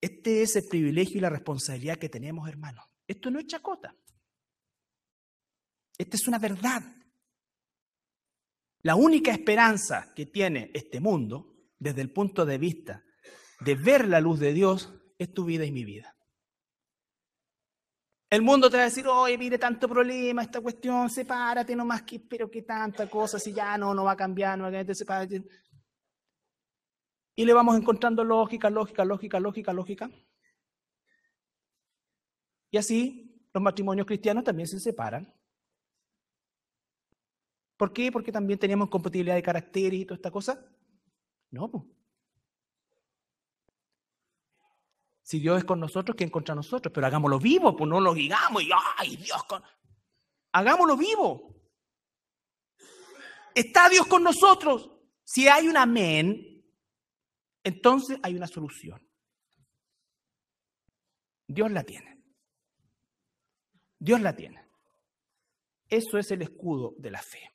este es el privilegio y la responsabilidad que tenemos, hermanos. Esto no es chacota. Esta es una verdad. La única esperanza que tiene este mundo, desde el punto de vista de ver la luz de Dios, es tu vida y mi vida. El mundo te va a decir, oye, mire, tanto problema, esta cuestión, sepárate nomás, que, pero que tanta cosa, si ya no, no va a cambiar, no va a sepárate. Eh". Y le vamos encontrando lógica, lógica, lógica, lógica, lógica. Y así los matrimonios cristianos también se separan. ¿Por qué? Porque también teníamos compatibilidad de caracteres y toda esta cosa. No, Si Dios es con nosotros, ¿quién contra nosotros? Pero hagámoslo vivo, pues no lo digamos y ¡ay, Dios con... Hagámoslo vivo. Está Dios con nosotros. Si hay un amén, entonces hay una solución. Dios la tiene. Dios la tiene. Eso es el escudo de la fe.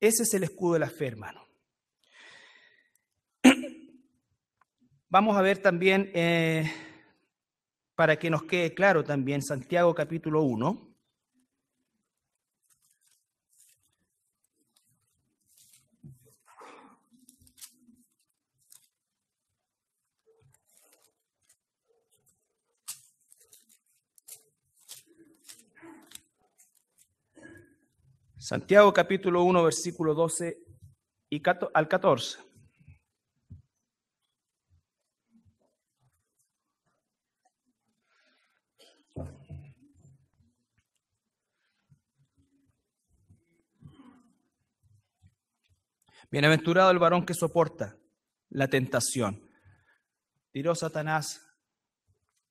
Ese es el escudo de la fe, hermano. Vamos a ver también, eh, para que nos quede claro también, Santiago capítulo 1. Santiago capítulo 1, versículo 12 y al 14. Bienaventurado el varón que soporta la tentación. Tiró Satanás,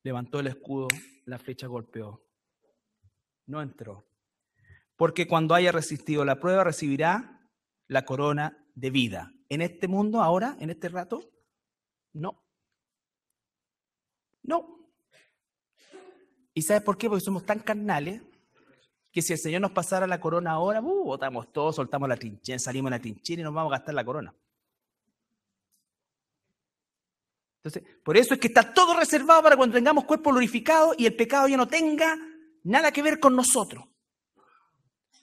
levantó el escudo, la flecha golpeó. No entró. Porque cuando haya resistido la prueba recibirá la corona de vida. En este mundo ahora, en este rato, no. No. ¿Y sabes por qué? Porque somos tan carnales que si el Señor nos pasara la corona ahora, uh, Botamos todo, soltamos la trinchera, salimos de la trinchera y nos vamos a gastar la corona. Entonces, por eso es que está todo reservado para cuando tengamos cuerpo glorificado y el pecado ya no tenga nada que ver con nosotros.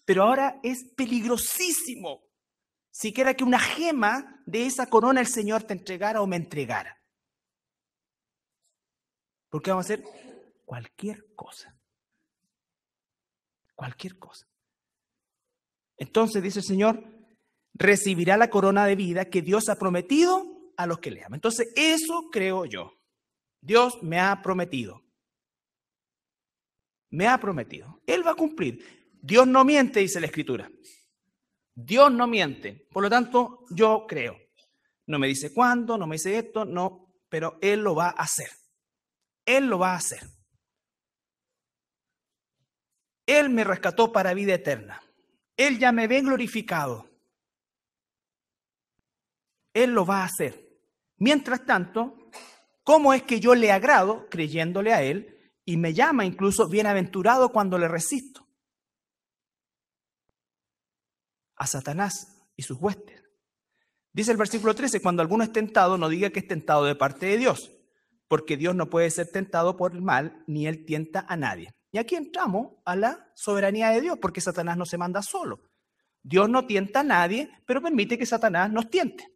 Pero ahora es peligrosísimo siquiera que una gema de esa corona el Señor te entregara o me entregara. Porque vamos a hacer cualquier cosa cualquier cosa. Entonces dice el Señor, recibirá la corona de vida que Dios ha prometido a los que le aman. Entonces eso creo yo. Dios me ha prometido. Me ha prometido. Él va a cumplir. Dios no miente, dice la Escritura. Dios no miente. Por lo tanto, yo creo. No me dice cuándo, no me dice esto, no, pero Él lo va a hacer. Él lo va a hacer. Él me rescató para vida eterna. Él ya me ve glorificado. Él lo va a hacer. Mientras tanto, ¿cómo es que yo le agrado creyéndole a Él y me llama incluso bienaventurado cuando le resisto? A Satanás y sus huestes. Dice el versículo 13, cuando alguno es tentado, no diga que es tentado de parte de Dios, porque Dios no puede ser tentado por el mal, ni Él tienta a nadie. Y aquí entramos a la soberanía de Dios, porque Satanás no se manda solo. Dios no tienta a nadie, pero permite que Satanás nos tiente.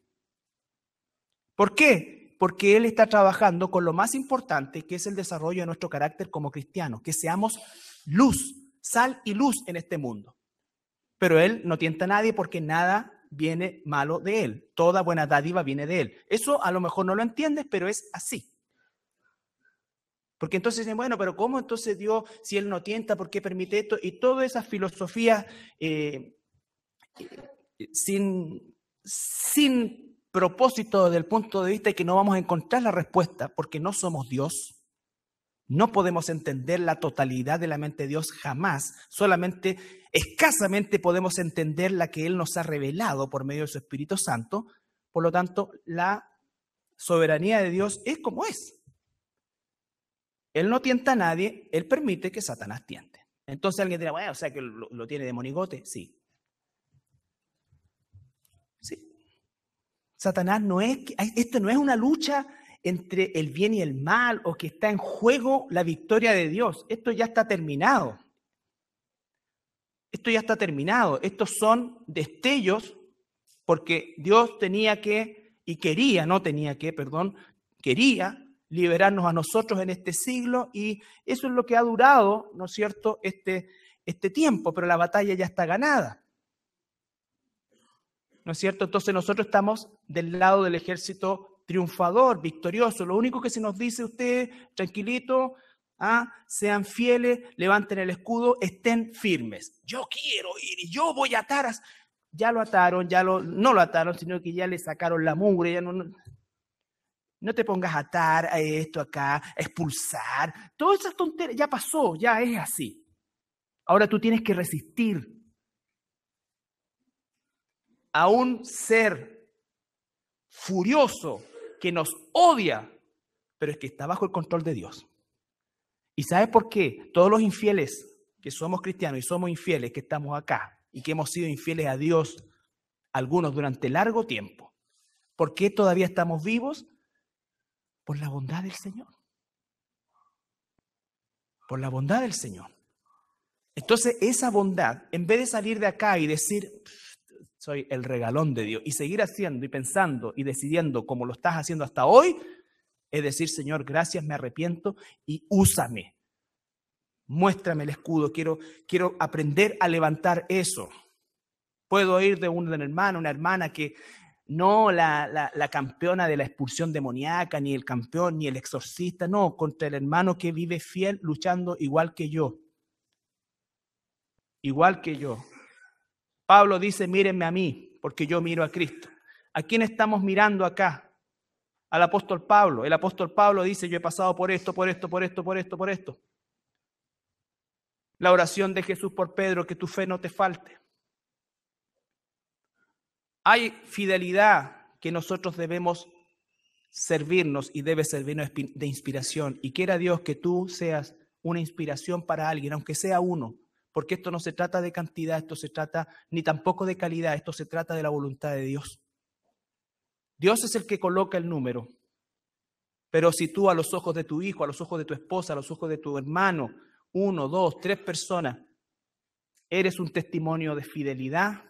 ¿Por qué? Porque Él está trabajando con lo más importante, que es el desarrollo de nuestro carácter como cristianos, que seamos luz, sal y luz en este mundo. Pero Él no tienta a nadie porque nada viene malo de Él. Toda buena dádiva viene de Él. Eso a lo mejor no lo entiendes, pero es así. Porque entonces dicen, bueno, pero ¿cómo entonces Dios, si Él no tienta, por qué permite esto? Y toda esa filosofía eh, eh, sin, sin propósito desde el punto de vista de que no vamos a encontrar la respuesta, porque no somos Dios. No podemos entender la totalidad de la mente de Dios jamás, solamente escasamente podemos entender la que Él nos ha revelado por medio de su Espíritu Santo. Por lo tanto, la soberanía de Dios es como es. Él no tienta a nadie, él permite que Satanás tiente. Entonces alguien dirá, bueno, o sea que lo, tiene de monigote. Sí. Sí. Satanás no es, esto no es una lucha entre el bien y el mal o que está en juego la victoria de Dios. Esto ya está terminado. Esto ya está terminado. Estos son destellos porque Dios tenía que, y quería, no tenía que, perdón, quería liberarnos a nosotros en este siglo y eso es lo que ha durado, ¿no es cierto?, este, este tiempo, pero la batalla ya está ganada. ¿No es cierto? Entonces nosotros estamos del lado del ejército triunfador, victorioso. Lo único que se nos dice a ustedes, tranquilito, ¿ah? sean fieles, levanten el escudo, estén firmes. Yo quiero ir y yo voy a atar. Ya lo ataron, ya lo, no lo ataron, sino que ya le sacaron la mugre, ya no no te pongas a atar a esto acá, a expulsar. Todas esas tonterías ya pasó, ya es así. Ahora tú tienes que resistir a un ser furioso que nos odia, pero es que está bajo el control de Dios. ¿Y sabes por qué? Todos los infieles que somos cristianos y somos infieles que estamos acá y que hemos sido infieles a Dios, algunos durante largo tiempo. ¿Por qué todavía estamos vivos? Por la bondad del Señor. Por la bondad del Señor. Entonces, esa bondad, en vez de salir de acá y decir, soy el regalón de Dios, y seguir haciendo y pensando y decidiendo como lo estás haciendo hasta hoy, es decir, Señor, gracias, me arrepiento y úsame. Muéstrame el escudo, quiero, quiero aprender a levantar eso. Puedo ir de un hermano, una hermana que no la, la, campeona de la expulsión demoníaca, ni el campeón, ni el exorcista, no, contra el hermano que vive fiel luchando igual que yo. Igual que yo. Pablo dice, mírenme a mí, porque yo miro a Cristo. ¿A quién estamos mirando acá? Al apóstol Pablo. El apóstol Pablo dice, yo he pasado por esto, por esto, por esto, por esto, por esto. La oración de Jesús por Pedro, que tu fe no te falte. Hay fidelidad que nosotros debemos servirnos y debe servirnos de inspiración. Y quiera Dios que tú seas una inspiración para alguien, aunque sea uno, porque esto no se trata de cantidad, esto se trata ni tampoco de calidad, esto se trata de la voluntad de Dios. Dios es el que coloca el número, pero si tú a los ojos de tu hijo, a los ojos de tu esposa, a los ojos de tu hermano, uno, dos, tres personas, eres un testimonio de fidelidad,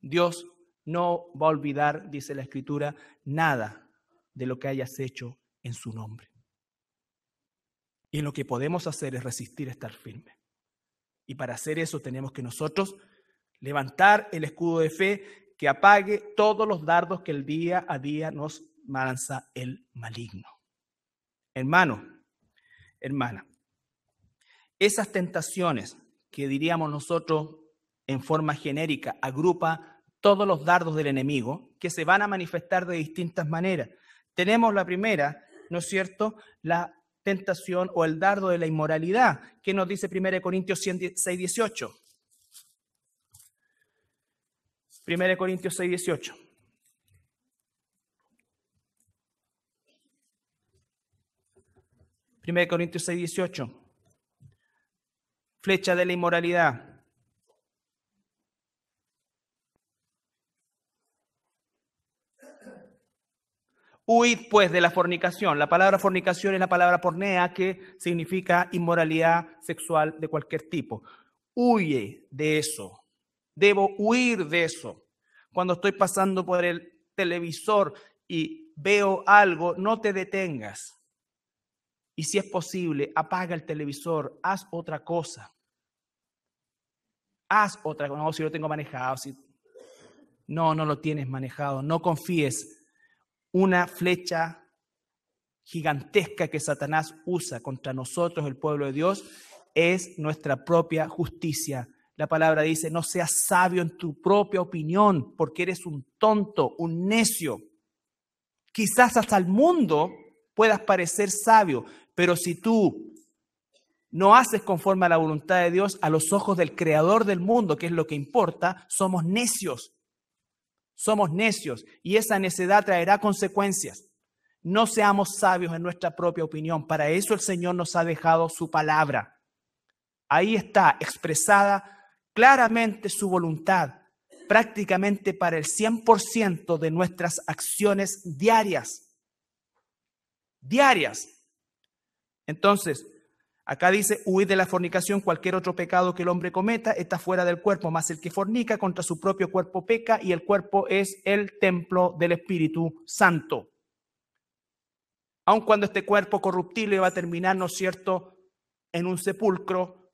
Dios no va a olvidar, dice la Escritura, nada de lo que hayas hecho en su nombre. Y lo que podemos hacer es resistir, estar firme. Y para hacer eso tenemos que nosotros levantar el escudo de fe que apague todos los dardos que el día a día nos lanza el maligno. Hermano, hermana, esas tentaciones que diríamos nosotros en forma genérica agrupa todos los dardos del enemigo que se van a manifestar de distintas maneras. Tenemos la primera, ¿no es cierto? La tentación o el dardo de la inmoralidad, que nos dice 1 Corintios 6.18? 18. 1 Corintios 6, 18. Primero Corintios 6, 18. Flecha de la inmoralidad. Huid pues de la fornicación. La palabra fornicación es la palabra pornea que significa inmoralidad sexual de cualquier tipo. Huye de eso. Debo huir de eso. Cuando estoy pasando por el televisor y veo algo, no te detengas. Y si es posible, apaga el televisor, haz otra cosa. Haz otra cosa. No, si lo tengo manejado. Si... No, no lo tienes manejado. No confíes una flecha gigantesca que Satanás usa contra nosotros, el pueblo de Dios, es nuestra propia justicia. La palabra dice, no seas sabio en tu propia opinión, porque eres un tonto, un necio. Quizás hasta el mundo puedas parecer sabio, pero si tú no haces conforme a la voluntad de Dios, a los ojos del creador del mundo, que es lo que importa, somos necios somos necios y esa necedad traerá consecuencias. No seamos sabios en nuestra propia opinión. Para eso el Señor nos ha dejado su palabra. Ahí está expresada claramente su voluntad, prácticamente para el 100% de nuestras acciones diarias. Diarias. Entonces, Acá dice, huir de la fornicación, cualquier otro pecado que el hombre cometa está fuera del cuerpo, más el que fornica contra su propio cuerpo peca y el cuerpo es el templo del Espíritu Santo. Aun cuando este cuerpo corruptible va a terminar, ¿no es cierto?, en un sepulcro,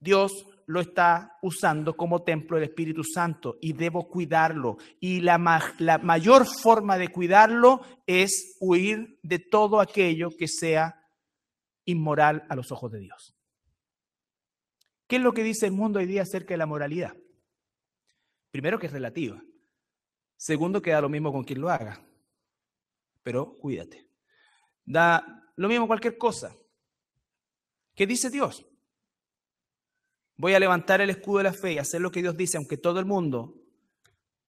Dios lo está usando como templo del Espíritu Santo y debo cuidarlo. Y la, la mayor forma de cuidarlo es huir de todo aquello que sea inmoral a los ojos de Dios. ¿Qué es lo que dice el mundo hoy día acerca de la moralidad? Primero que es relativa. Segundo que da lo mismo con quien lo haga. Pero cuídate. Da lo mismo cualquier cosa. ¿Qué dice Dios? Voy a levantar el escudo de la fe y hacer lo que Dios dice, aunque todo el mundo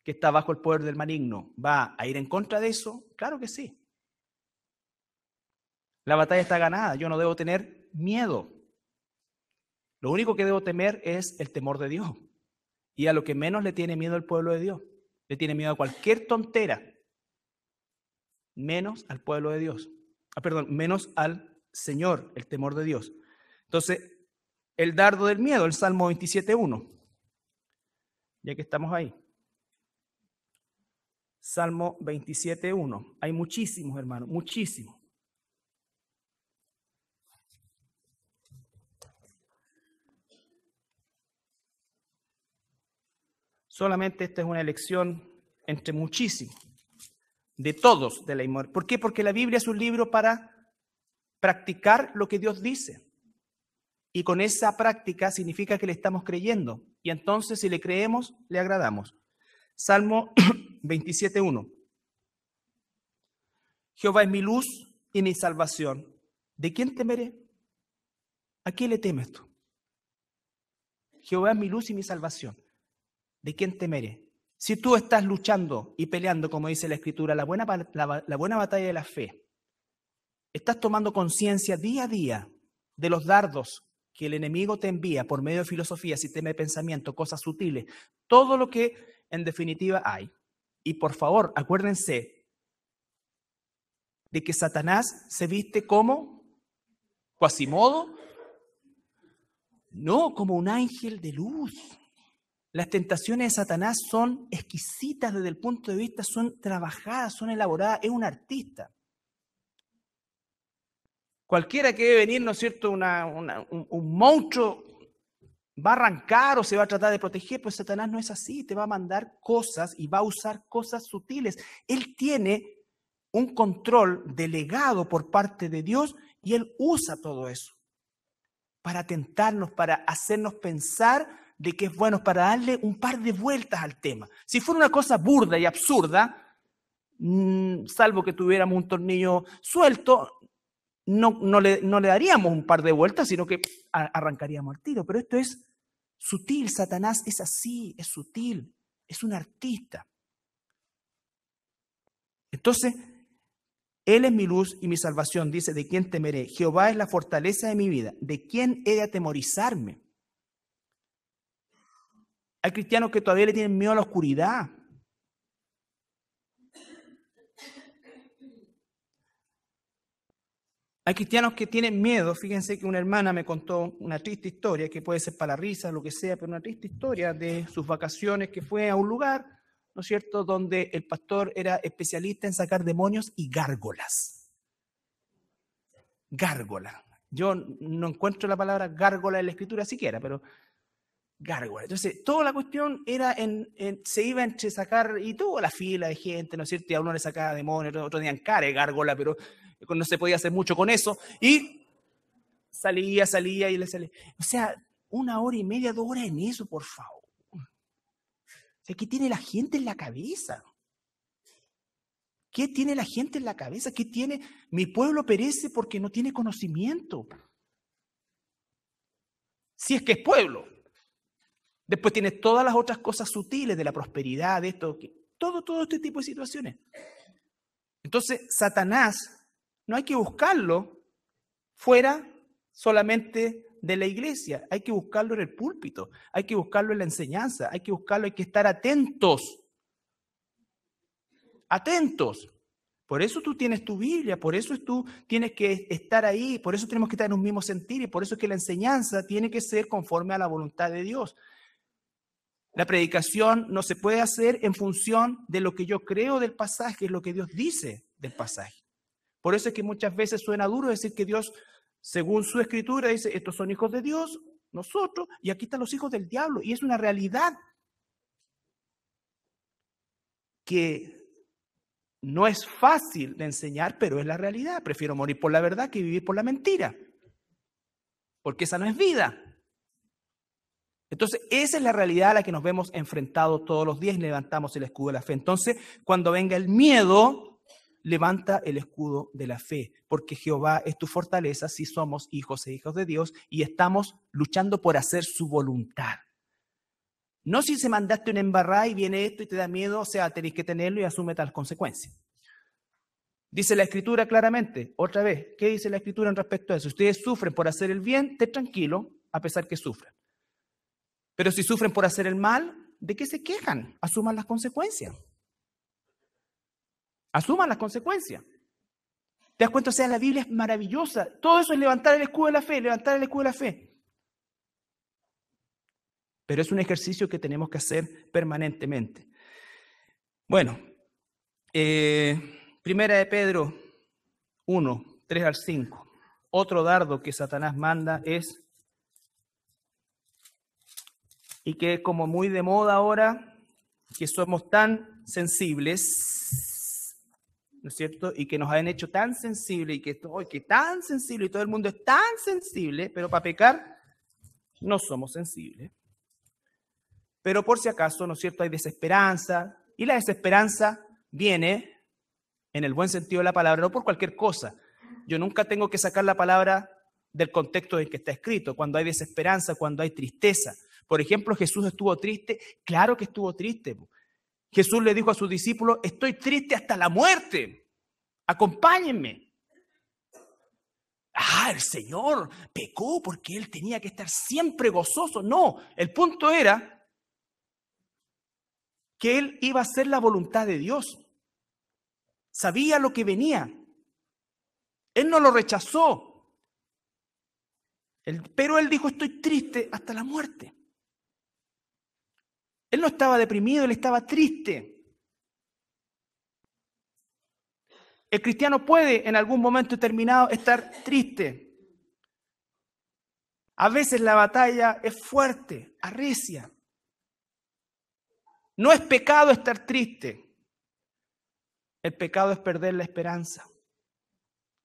que está bajo el poder del maligno va a ir en contra de eso. Claro que sí. La batalla está ganada, yo no debo tener miedo. Lo único que debo temer es el temor de Dios. Y a lo que menos le tiene miedo el pueblo de Dios. Le tiene miedo a cualquier tontera. Menos al pueblo de Dios. Ah, perdón, menos al Señor, el temor de Dios. Entonces, el dardo del miedo, el Salmo 27.1. Ya que estamos ahí. Salmo 27.1. Hay muchísimos, hermanos, muchísimos. Solamente esta es una elección entre muchísimos, de todos de la inmoralidad. ¿Por qué? Porque la Biblia es un libro para practicar lo que Dios dice. Y con esa práctica significa que le estamos creyendo. Y entonces si le creemos, le agradamos. Salmo 27.1. Jehová es mi luz y mi salvación. ¿De quién temeré? ¿A quién le temes tú? Jehová es mi luz y mi salvación. ¿De quién temere Si tú estás luchando y peleando, como dice la Escritura, la buena, batalla de la fe, estás tomando conciencia día a día de los dardos que el enemigo te envía por medio de filosofía, sistema de pensamiento, cosas sutiles, todo lo que en definitiva hay. Y por favor, acuérdense de que Satanás se viste como Quasimodo, no como un ángel de luz. Las tentaciones de Satanás son exquisitas desde el punto de vista, son trabajadas, son elaboradas, es un artista. Cualquiera que debe venir, ¿no es cierto?, un, un va a arrancar o se va a tratar de proteger, pues Satanás no es así, te va a mandar cosas y va a usar cosas sutiles. Él tiene un control delegado por parte de Dios y él usa todo eso para tentarnos, para hacernos pensar de que es bueno para darle un par de vueltas al tema. Si fuera una cosa burda y absurda, mm, salvo que tuviéramos un tornillo suelto, no, no, le, daríamos un par de vueltas, sino que arrancaríamos al tiro. Pero esto es sutil, Satanás es así, es sutil, es un artista. Entonces, Él es mi luz y mi salvación, dice, ¿de quién temeré? Jehová es la fortaleza de mi vida, ¿de quién he de atemorizarme? Hay cristianos que todavía le tienen miedo a la oscuridad. Hay cristianos que tienen miedo. Fíjense que una hermana me contó una triste historia, que puede ser para la risa, lo que sea, pero una triste historia de sus vacaciones que fue a un lugar, ¿no es cierto?, donde el pastor era especialista en sacar demonios y gárgolas. Gárgola. Yo no encuentro la palabra gárgola en la escritura siquiera, pero Gárgola, Entonces, toda la cuestión era en, se iba entre sacar, y toda la fila de gente, ¿no es cierto? Y a uno le sacaba demonios, otro, tenían cara care, gárgola, pero no se podía hacer mucho con eso. Y salía, salía y le salía. O sea, una hora y media, dos horas en eso, por favor. O sea, ¿qué tiene la gente en la cabeza? ¿Qué tiene la gente en la cabeza? ¿Qué tiene? Mi pueblo perece porque no tiene conocimiento. Si es que es pueblo. Después tienes todas las otras cosas sutiles de la prosperidad, de esto, todo, todo este tipo de situaciones. Entonces, Satanás no hay que buscarlo fuera solamente de la iglesia, hay que buscarlo en el púlpito, hay que buscarlo en la enseñanza, hay que buscarlo, hay que estar atentos. Atentos. Por eso tú tienes tu Biblia, por eso tú tienes que estar ahí, por eso tenemos que estar en un mismo sentir y por eso es que la enseñanza tiene que ser conforme a la voluntad de Dios. La predicación no se puede hacer en función de lo que yo creo del pasaje, es lo que Dios dice del pasaje. Por eso es que muchas veces suena duro decir que Dios, según su escritura, dice, estos son hijos de Dios, nosotros, y aquí están los hijos del diablo. Y es una realidad que no es fácil de enseñar, pero es la realidad. Prefiero morir por la verdad que vivir por la mentira, porque esa no es vida. Entonces, esa es la realidad a la que nos vemos enfrentados todos los días y levantamos el escudo de la fe. Entonces, cuando venga el miedo, levanta el escudo de la fe, porque Jehová es tu fortaleza si somos hijos e hijos de Dios y estamos luchando por hacer su voluntad. No si se mandaste un embarrada y viene esto y te da miedo, o sea, tenéis que tenerlo y asume tal consecuencia. Dice la escritura claramente, otra vez, ¿qué dice la escritura en respecto a eso? Ustedes sufren por hacer el bien, te tranquilo, a pesar que sufran. Pero si sufren por hacer el mal, ¿de qué se quejan? Asuman las consecuencias. Asuman las consecuencias. ¿Te das cuenta? O sea, la Biblia es maravillosa. Todo eso es levantar el escudo de la fe, levantar el escudo de la fe. Pero es un ejercicio que tenemos que hacer permanentemente. Bueno, eh, primera de Pedro 1, 3 al 5. Otro dardo que Satanás manda es y que es como muy de moda ahora, que somos tan sensibles, ¿no es cierto? Y que nos han hecho tan sensibles y que, todo, que tan sensible y todo el mundo es tan sensible, pero para pecar no somos sensibles. Pero por si acaso, ¿no es cierto? Hay desesperanza y la desesperanza viene, en el buen sentido de la palabra, no por cualquier cosa. Yo nunca tengo que sacar la palabra del contexto en que está escrito, cuando hay desesperanza, cuando hay tristeza, por ejemplo, Jesús estuvo triste, claro que estuvo triste. Jesús le dijo a sus discípulos, estoy triste hasta la muerte, acompáñenme. Ah, el Señor pecó porque él tenía que estar siempre gozoso. No, el punto era que él iba a hacer la voluntad de Dios. Sabía lo que venía. Él no lo rechazó. pero él dijo, estoy triste hasta la muerte. Él no estaba deprimido, él estaba triste. El cristiano puede en algún momento determinado estar triste. A veces la batalla es fuerte, arrecia. No es pecado estar triste. El pecado es perder la esperanza.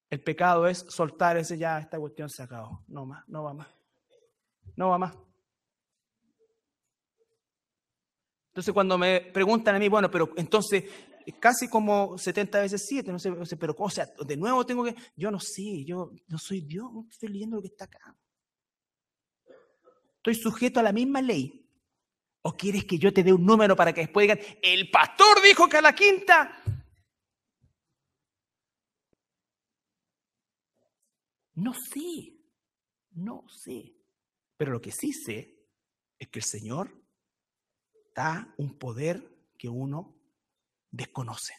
El pecado es soltar ese ya, esta cuestión se No más, no va más. No va más. Entonces cuando me preguntan a mí, bueno, pero entonces casi como 70 veces 7, no sé, pero o sea, de nuevo tengo que, yo no sé, yo no soy Dios, estoy leyendo lo que está acá. Estoy sujeto a la misma ley. ¿O quieres que yo te dé un número para que después digan, el pastor dijo que a la quinta? No sé, no sé. Pero lo que sí sé es que el Señor da un poder que uno desconoce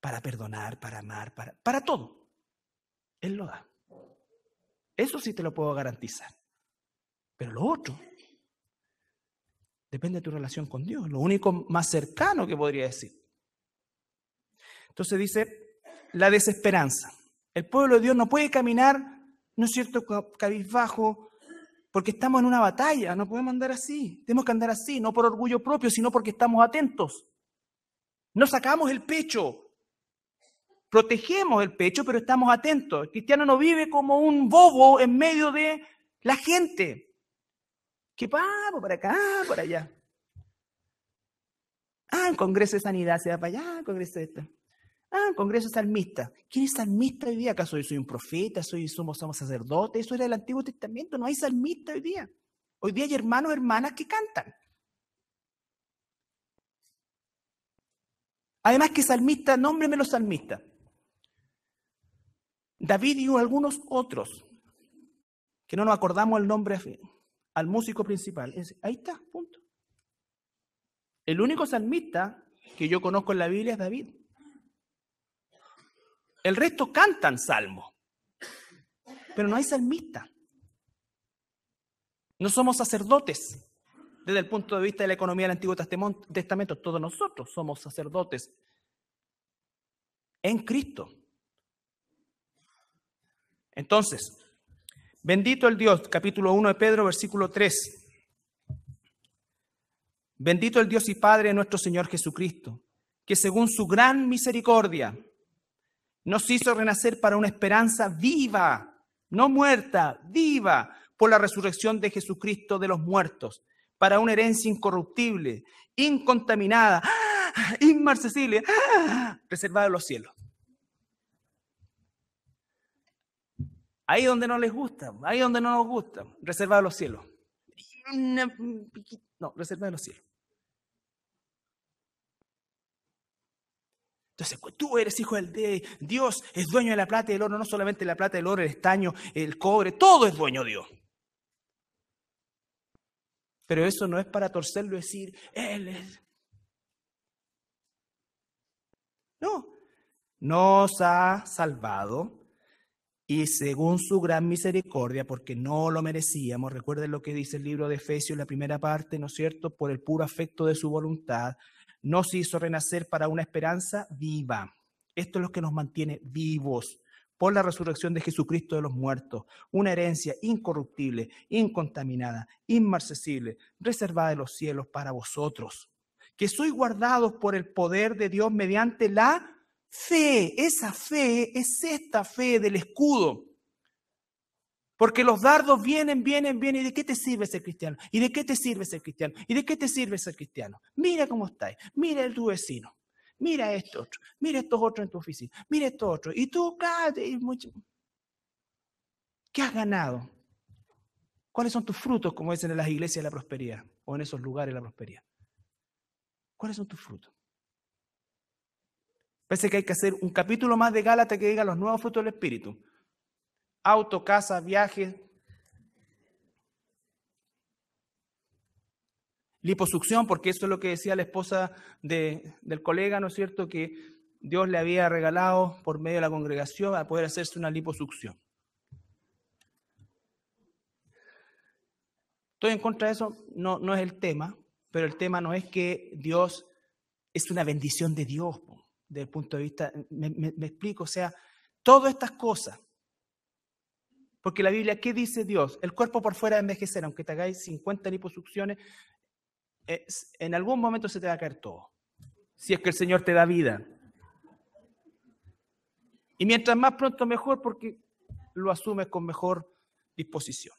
para perdonar, para amar, para, para todo. Él lo da. Eso sí te lo puedo garantizar. Pero lo otro depende de tu relación con Dios, lo único más cercano que podría decir. Entonces dice, la desesperanza. El pueblo de Dios no puede caminar, ¿no es cierto?, cabizbajo, porque estamos en una batalla, no podemos andar así. Tenemos que andar así, no por orgullo propio, sino porque estamos atentos. No sacamos el pecho. Protegemos el pecho, pero estamos atentos. El cristiano no vive como un bobo en medio de la gente. Que pavo por acá, por allá. Ah, el Congreso de Sanidad se va para allá, el Congreso de esto. Ah, congreso salmista. ¿Quién es salmista hoy día? ¿Acaso yo soy un profeta? ¿Soy sumo, somos sacerdote? Eso era el Antiguo Testamento. No hay salmista hoy día. Hoy día hay hermanos, hermanas que cantan. Además que salmista, nómbreme los salmistas. David y algunos otros, que no nos acordamos el nombre al músico principal. Ahí está, punto. El único salmista que yo conozco en la Biblia es David. El resto cantan salmos, pero no hay salmista. No somos sacerdotes desde el punto de vista de la economía del Antiguo Testamento. Todos nosotros somos sacerdotes en Cristo. Entonces, bendito el Dios, capítulo 1 de Pedro, versículo 3. Bendito el Dios y Padre de nuestro Señor Jesucristo, que según su gran misericordia nos hizo renacer para una esperanza viva, no muerta, viva, por la resurrección de Jesucristo de los muertos, para una herencia incorruptible, incontaminada, inmarcesible, reservada en los cielos. Ahí donde no les gusta, ahí donde no nos gusta, reservada los cielos. No, reservada los cielos. Entonces, pues, tú eres hijo de Dios, es dueño de la plata y el oro, no solamente la plata, el oro, el estaño, el cobre, todo es dueño de Dios. Pero eso no es para torcerlo y decir, Él es. No, nos ha salvado y según su gran misericordia, porque no lo merecíamos, recuerden lo que dice el libro de Efesios, la primera parte, ¿no es cierto?, por el puro afecto de su voluntad, no se hizo renacer para una esperanza viva. Esto es lo que nos mantiene vivos por la resurrección de Jesucristo de los muertos, una herencia incorruptible, incontaminada, inmarcesible, reservada de los cielos para vosotros, que sois guardados por el poder de Dios mediante la fe. Esa fe es esta fe del escudo porque los dardos vienen, vienen, vienen. ¿Y de qué te sirve ser cristiano? ¿Y de qué te sirve ser cristiano? ¿Y de qué te sirve ser cristiano? Mira cómo estás. Mira el tu vecino. Mira esto otro. Mira estos otros en tu oficina. Mira estos otros. Y tú, ¿qué has ganado? ¿Cuáles son tus frutos, como dicen en las iglesias de la prosperidad o en esos lugares de la prosperidad? ¿Cuáles son tus frutos? Parece que hay que hacer un capítulo más de Gálata que diga los nuevos frutos del Espíritu auto, casa, viaje, liposucción, porque eso es lo que decía la esposa del colega, ¿no es cierto?, que Dios le había regalado por medio de la congregación a poder hacerse una liposucción. Estoy en contra de eso, no, no es el tema, pero el tema no es que Dios es una bendición de Dios, desde el punto de vista, me explico, o sea, todas estas cosas porque la Biblia, ¿qué dice Dios? El cuerpo por fuera de envejecer, aunque te hagáis 50 liposucciones, eh, en algún momento se te va a caer todo. Si es que el Señor te da vida. Y mientras más pronto mejor, porque lo asumes con mejor disposición.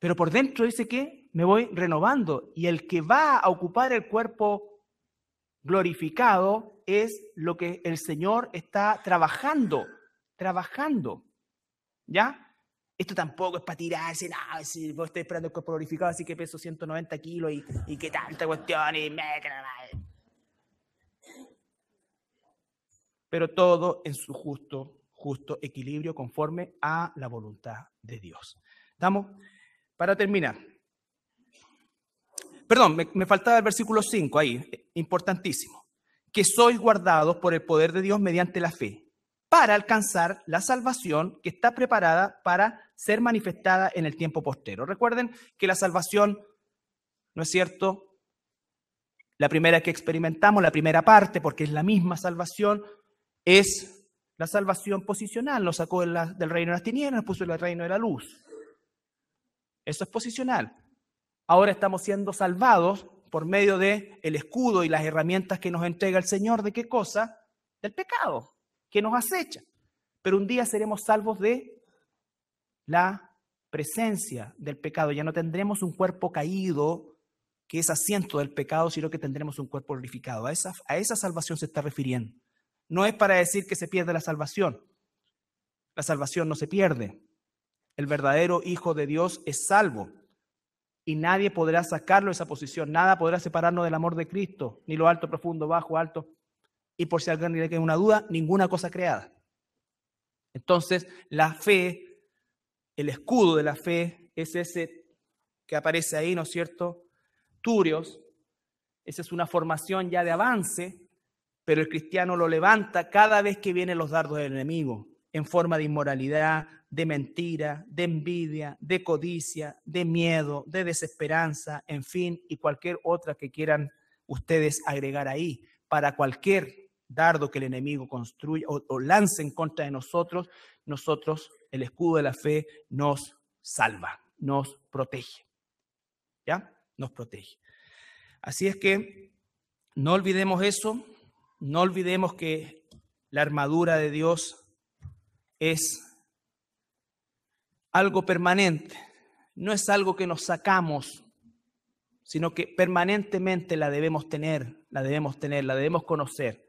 Pero por dentro dice que me voy renovando y el que va a ocupar el cuerpo glorificado es lo que el Señor está trabajando, trabajando. ¿Ya? Esto tampoco es para tirarse, no, si vos estás esperando el cuerpo glorificado, así que peso 190 kilos y, y qué tanta cuestión y me... Pero todo en su justo, justo equilibrio conforme a la voluntad de Dios. ¿Estamos? Para terminar. Perdón, me, me faltaba el versículo 5 ahí, importantísimo. Que sois guardados por el poder de Dios mediante la fe para alcanzar la salvación que está preparada para ser manifestada en el tiempo postero. Recuerden que la salvación, ¿no es cierto? La primera que experimentamos, la primera parte, porque es la misma salvación, es la salvación posicional. Lo sacó del, reino de las tinieblas, nos puso en el reino de la luz. Eso es posicional. Ahora estamos siendo salvados por medio de el escudo y las herramientas que nos entrega el Señor. ¿De qué cosa? Del pecado que nos acecha. Pero un día seremos salvos de la presencia del pecado. Ya no tendremos un cuerpo caído que es asiento del pecado, sino que tendremos un cuerpo glorificado. A esa, a esa salvación se está refiriendo. No es para decir que se pierde la salvación. La salvación no se pierde. El verdadero Hijo de Dios es salvo. Y nadie podrá sacarlo de esa posición. Nada podrá separarnos del amor de Cristo. Ni lo alto, profundo, bajo, alto y por si alguien tiene una duda, ninguna cosa creada. Entonces, la fe, el escudo de la fe, es ese que aparece ahí, ¿no es cierto? Turios, esa es una formación ya de avance, pero el cristiano lo levanta cada vez que vienen los dardos del enemigo, en forma de inmoralidad, de mentira, de envidia, de codicia, de miedo, de desesperanza, en fin, y cualquier otra que quieran ustedes agregar ahí, para cualquier dardo que el enemigo construye o, o lance en contra de nosotros, nosotros, el escudo de la fe, nos salva, nos protege. ¿Ya? Nos protege. Así es que no olvidemos eso, no olvidemos que la armadura de Dios es algo permanente, no es algo que nos sacamos, sino que permanentemente la debemos tener, la debemos tener, la debemos conocer.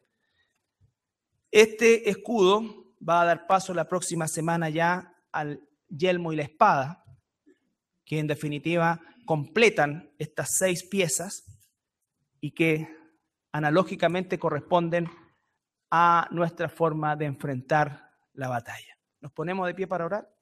Este escudo va a dar paso la próxima semana ya al yelmo y la espada, que en definitiva completan estas seis piezas y que analógicamente corresponden a nuestra forma de enfrentar la batalla. ¿Nos ponemos de pie para orar?